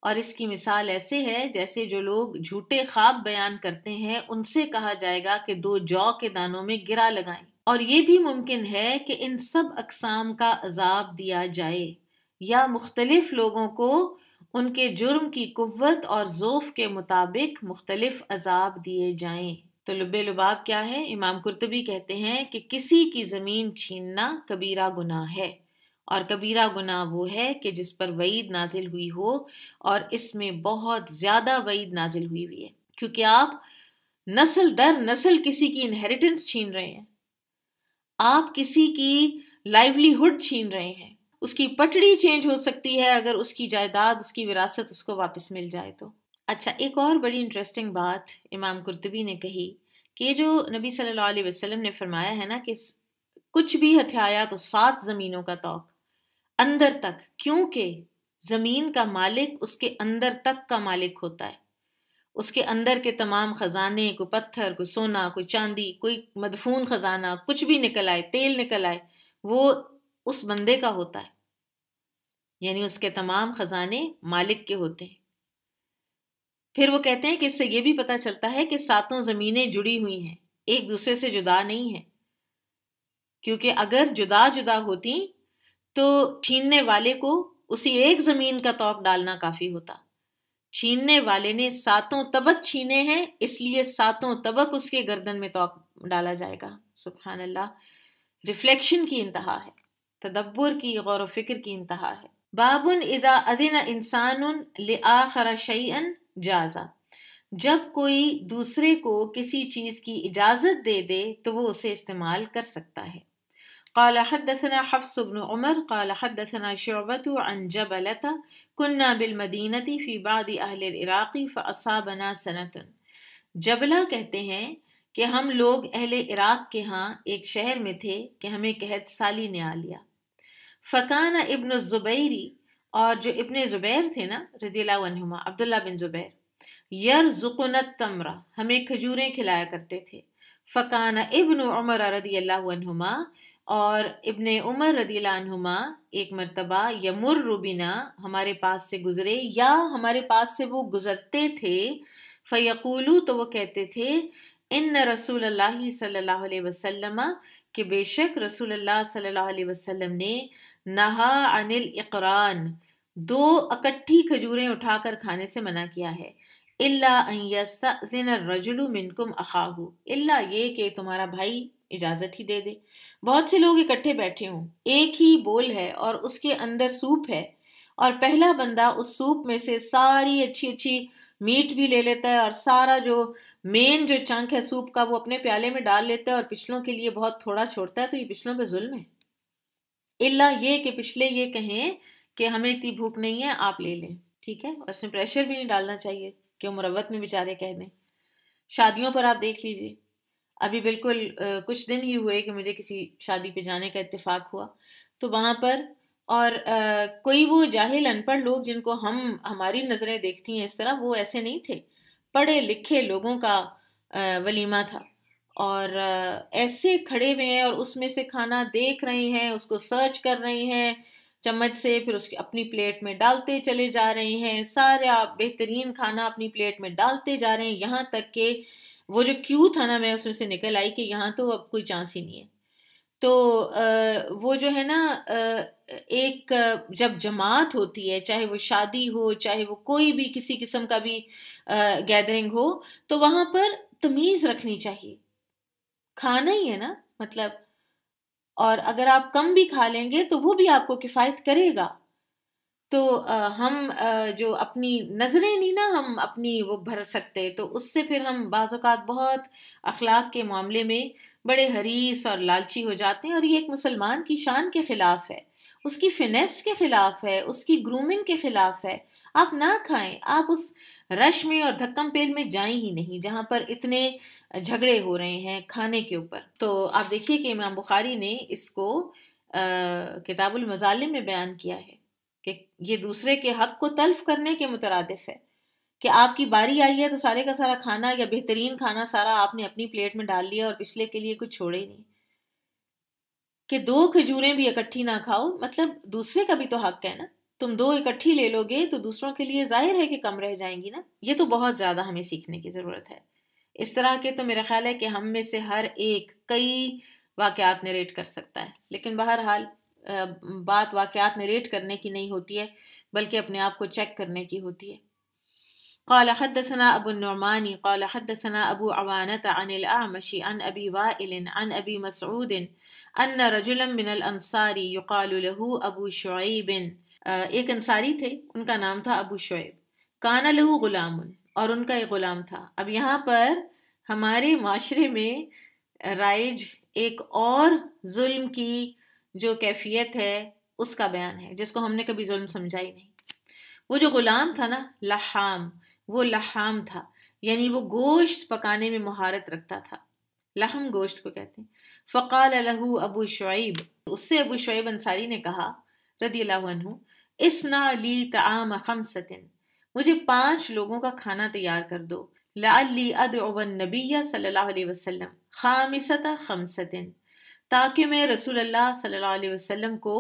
और इसकी मिसाल ऐसे है जैसे जो लोग झूठे ख्वाब बयान करते हैं उनसे कहा जाएगा कि दो जौ के दानों में गिरा लगाएं और ये भी मुमकिन है कि इन सब अकसाम का अजाब दिया जाए या मुख्तलिफ लोगों को उनके जुर्म की कुत और जोफ के मुताबिक मुख्तलिफ अजाब दिए जाए तो लुबे लुबाब क्या है इमाम कुर्तबी कहते हैं कि किसी की ज़मीन छीनना कबीरा गुनाह है और कबीरा गुना वो है कि जिस पर वईद नाजिल हुई हो और इसमें बहुत ज़्यादा वईद नाजिल हुई हुई है क्योंकि आप नस्ल दर नस्ल किसी की इनहेरिटेंस छीन रहे हैं आप किसी की लाइवलीहुड छीन रहे हैं उसकी पटड़ी चेंज हो सकती है अगर उसकी जायदाद उसकी विरासत उसको वापस मिल जाए तो अच्छा एक और बड़ी इंटरेस्टिंग बात इमाम कुर्तबी ने कही कि जो नबी सल्लल्लाहु अलैहि वसल्लम ने फरमाया है ना कि कुछ भी हथियाया तो सात ज़मीनों का तोक अंदर तक क्योंकि ज़मीन का मालिक उसके अंदर तक का मालिक होता है उसके अंदर के तमाम ख़जाने को पत्थर को सोना कोई चांदी कोई मदफून ख़जाना कुछ भी निकल आए तेल निकल आए वो उस बंदे का होता है यानी उसके तमाम ख़जाने मालिक के होते हैं फिर वो कहते हैं कि इससे ये भी पता चलता है कि सातों ज़मीनें जुड़ी हुई हैं एक दूसरे से जुदा नहीं है क्योंकि अगर जुदा जुदा होती तो छीनने वाले को उसी एक जमीन का तोक डालना काफी होता छीनने वाले ने सातों तबक छीने हैं इसलिए सातों तबक उसके गर्दन में तोक डाला जाएगा सुबहान अल्लाह रिफ्लेक्शन की इंतहा है तदब्बर की गौर फिक्र की इंतहा है बाबुन इदा अदिन इंसान लिआखर आखरा जाजा जब कोई दूसरे को किसी चीज़ की इजाज़त दे दे तो वो उसे इस्तेमाल कर सकता है قال حدثنا حفص بن عمر قال حدثنا شعبة عن جبلة كنا بالمدينة في بعض أهل العراق فأصابنا سنة जबला कहते हैं कि हम लोग अहले इराक के यहाँ एक शहर में थे कि हमें कहत साली ने आ लिया फ़काना इब्न ज़ुबैरी और जो इब्न ज़ुबैर थे ना रदीलामा अब्दुल्ला बिन ज़ुबैर यर जुकुनत तमरा हमें खजूरें खिलाया करते थे फ़काना इब्न उमर रदी अल्लाहुमा और इबन उमर रदीलानुमा एक मरतबा यमुर रुबिना हमारे पास से गुज़रे या हमारे पास से वो गुज़रते थे फ़यकूलू तो वो कहते थे इन रसूल सल्ला वसलम अलैहि कि बेशक रसूल अल्लाह वसलम ने नहा अनिल इकरान दो इकट्ठी खजूरें उठाकर खाने से मना किया है इल्ला रजुल मिनकुम अखाहू इल्ला ये कि तुम्हारा भाई इजाज़त ही दे दे बहुत से लोग इकट्ठे बैठे हों एक ही बोल है और उसके अंदर सूप है और पहला बंदा उस सूप में से सारी अच्छी अच्छी मीट भी ले लेता है और सारा जो मेन जो चंक है सूप का वो अपने प्याले में डाल लेता है और पिछलों के लिए बहुत थोड़ा छोड़ता है तो ये पिछलों पे जुल्म है इल्ला ये कि पिछले ये कहें कि हमें इतनी भूख नहीं है आप ले लें ठीक है और इसमें प्रेशर भी नहीं डालना चाहिए कि मुरवत में बेचारे कह दें शादियों पर आप देख लीजिए अभी बिल्कुल कुछ दिन ही हुए कि मुझे किसी शादी पे जाने का इत्तेफाक हुआ तो वहाँ पर और कोई वो जाहिल अनपढ़ लोग जिनको हम हमारी नज़रें देखती हैं इस तरह वो ऐसे नहीं थे पढ़े लिखे लोगों का वलीमा था और ऐसे खड़े हुए हैं और उसमें से खाना देख रही हैं उसको सर्च कर रही हैं चम्मच से फिर उसकी अपनी प्लेट में डालते चले जा रही हैं सारा बेहतरीन खाना अपनी प्लेट में डालते जा रहे हैं यहाँ तक के वो जो क्यू था ना मैं उसमें से निकल आई कि यहाँ तो अब कोई चांस ही नहीं है तो आ, वो जो है ना आ, एक जब जमात होती है चाहे वो शादी हो चाहे वो कोई भी किसी किस्म का भी आ, गैदरिंग हो तो वहाँ पर तमीज़ रखनी चाहिए खाना ही है ना मतलब और अगर आप कम भी खा लेंगे तो वो भी आपको किफ़ायत करेगा तो हम जो अपनी नज़रें नहीं ना हम अपनी वो भर सकते तो उससे फिर हम बाज़ात बहुत अखलाक के मामले में बड़े हरीस और लालची हो जाते हैं और ये एक मुसलमान की शान के ख़िलाफ़ है उसकी फिनेस के ख़िलाफ़ है उसकी ग्रूमिंग के ख़िलाफ़ है आप ना खाएं आप उस रश में और धक्कम पेल में जाएं ही नहीं जहाँ पर इतने झगड़े हो रहे हैं खाने के ऊपर तो आप देखिए कि इमाम बुखारी ने इसको किताबुल मजालिम में बयान किया है ये दूसरे के हक को तल्फ करने के मुतरदफ है कि आपकी बारी आई है तो सारे का सारा खाना या बेहतरीन खाना सारा आपने अपनी प्लेट में डाल लिया और पिछले के लिए कुछ छोड़े ही नहीं कि दो खजूरें भी इकट्ठी ना खाओ मतलब दूसरे का भी तो हक है ना तुम दो इकट्ठी ले लोगे तो दूसरों के लिए जाहिर है कि कम रह जाएंगी ना ये तो बहुत ज़्यादा हमें सीखने की ज़रूरत है इस तरह के तो मेरा ख्याल है कि हम में से हर एक कई वाक़ात नरेट कर सकता है लेकिन बहरहाल बात वाक़ात नरेट करने की नहीं होती है बल्कि अपने आप को चेक करने की होती है قال حدثنا ابو النعمان قال حدثنا ابو عوانه عن الاعمش عن ابي وائل عن ابي مسعود ان رجلا من الانصار يقال له ابو شعيب एक अंसारी थे उनका नाम था अबू शुएब काना लहू गुलाम और उनका एक गुलाम था अब यहाँ पर हमारे معاشرے میں رائج ایک اور ظلم کی जो कैफियत है उसका बयान है जिसको हमने कभी जुल्म समझा ही नहीं वो जो ग़ुलाम था ना लहाम वो लहाम था यानी वो गोश्त पकाने में महारत रखता था लहम गोश्त को कहते हैं फ़काल लहू अबू शुब उससे अबू शुब अंसारी ने कहा रदी अल्लाह इसना ली तआम सतिन मुझे पाँच लोगों का खाना तैयार कर दो लाली अदबन नबीया सल्लल्लाहु अलैहि खामिसता खमसतिन ताकि मैं रसूल अल्लाह सल्लल्लाहु अलैहि वसल्लम को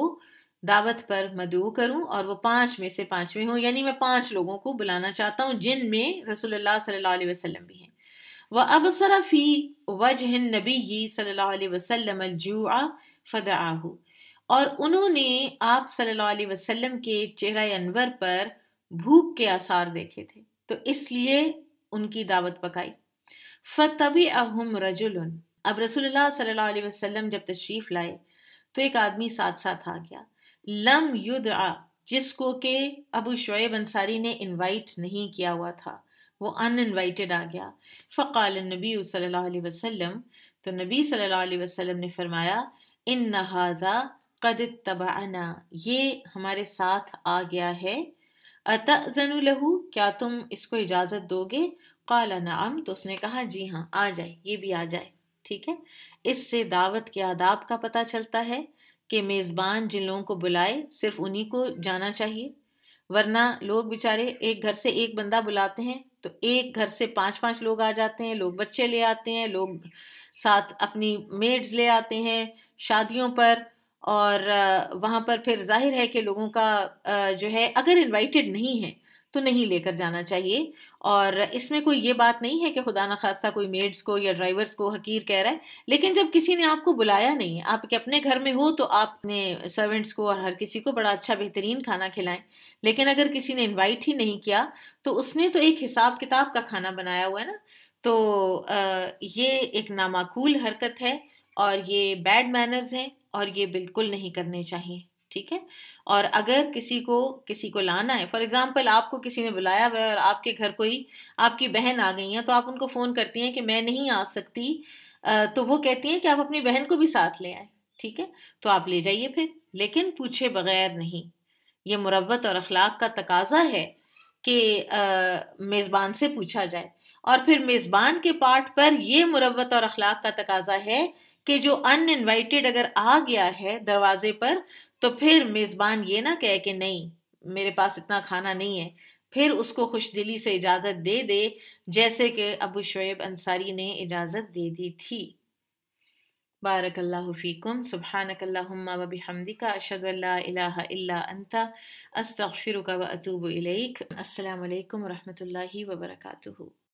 दावत पर मदू करूं और वो पांच में से पांचवें हूँ यानी मैं पांच लोगों को बुलाना चाहता हूँ जिन में रसूल अल्लाह सल्लल्लाहु अलैहि वसल्लम भी हैं व अब सरफ़ी वजह नबी सल्लल्लाहु अलैहि वसल्लम अलजुआ फ़दाहू और उन्होंने आप सल्लल्लाहु अलैहि वसल्लम के चेहरा अनवर पर भूख के आसार देखे थे तो इसलिए उनकी दावत पकाई फ़तबी अहम रजुल अब रसूलुल्लाह सल्लल्लाहु अलैहि वसल्लम जब तशरीफ़ लाए तो एक आदमी साथ साथ आ गया लम युद जिसको के अबू शुएब अंसारी ने इनवाइट नहीं किया हुआ था वो अन इनवाइटेड आ गया फ़काल नबी सल्लल्लाहु अलैहि वसल्लम तो नबी सल्लल्लाहु अलैहि वसल्लम ने फरमाया इन नहादा कद तबाना ये हमारे साथ आ गया है अतनु लहू क्या तुम इसको इजाज़त दोगे काला नाम तो उसने कहा जी हाँ आ जाए ये भी आ जाए ठीक है इससे दावत के आदाब का पता चलता है कि मेज़बान जिन लोगों को बुलाए सिर्फ उन्हीं को जाना चाहिए वरना लोग बेचारे एक घर से एक बंदा बुलाते हैं तो एक घर से पाँच पाँच लोग आ जाते हैं लोग बच्चे ले आते हैं लोग साथ अपनी मेड्स ले आते हैं शादियों पर और वहाँ पर फिर जाहिर है कि लोगों का जो है अगर इनवाइटेड नहीं है तो नहीं लेकर जाना चाहिए और इसमें कोई ये बात नहीं है कि खुदा न खास्ता कोई मेड्स को या ड्राइवर्स को हकीर कह रहा है लेकिन जब किसी ने आपको बुलाया नहीं आप के अपने घर में हो तो आप अपने सर्वेंट्स को और हर किसी को बड़ा अच्छा बेहतरीन खाना खिलाएं लेकिन अगर किसी ने इन्वाइट ही नहीं किया तो उसने तो एक हिसाब किताब का खाना बनाया हुआ है ना तो ये एक नामाकूल हरकत है और ये बैड मैनर्स हैं और ये बिल्कुल नहीं करने चाहिए ठीक है और अगर किसी को किसी को लाना है फॉर एग्ज़ाम्पल आपको किसी ने बुलाया हुआ है और आपके घर कोई आपकी बहन आ गई है तो आप उनको फ़ोन करती हैं कि मैं नहीं आ सकती तो वो कहती हैं कि आप अपनी बहन को भी साथ ले आए ठीक है तो आप ले जाइए फिर लेकिन पूछे बगैर नहीं ये मुरवत और अखलाक का तकाजा है कि मेज़बान से पूछा जाए और फिर मेज़बान के पार्ट पर यह मुरवत और अखलाक का तकाजा है कि जो अनइनवाइटेड अगर आ गया है दरवाजे पर तो फिर मेज़बान ये ना कहे कि नहीं मेरे पास इतना खाना नहीं है फिर उसको खुश दिली से इजाज़त दे दे जैसे कि अबू शुएब अंसारी ने इजाज़त दे दी थी الله فيكم سبحانك اللهم وبحمدك اشهد ان لا اله الا انت استغفرك واتوب اليك السلام عليكم ورحمه الله وبركاته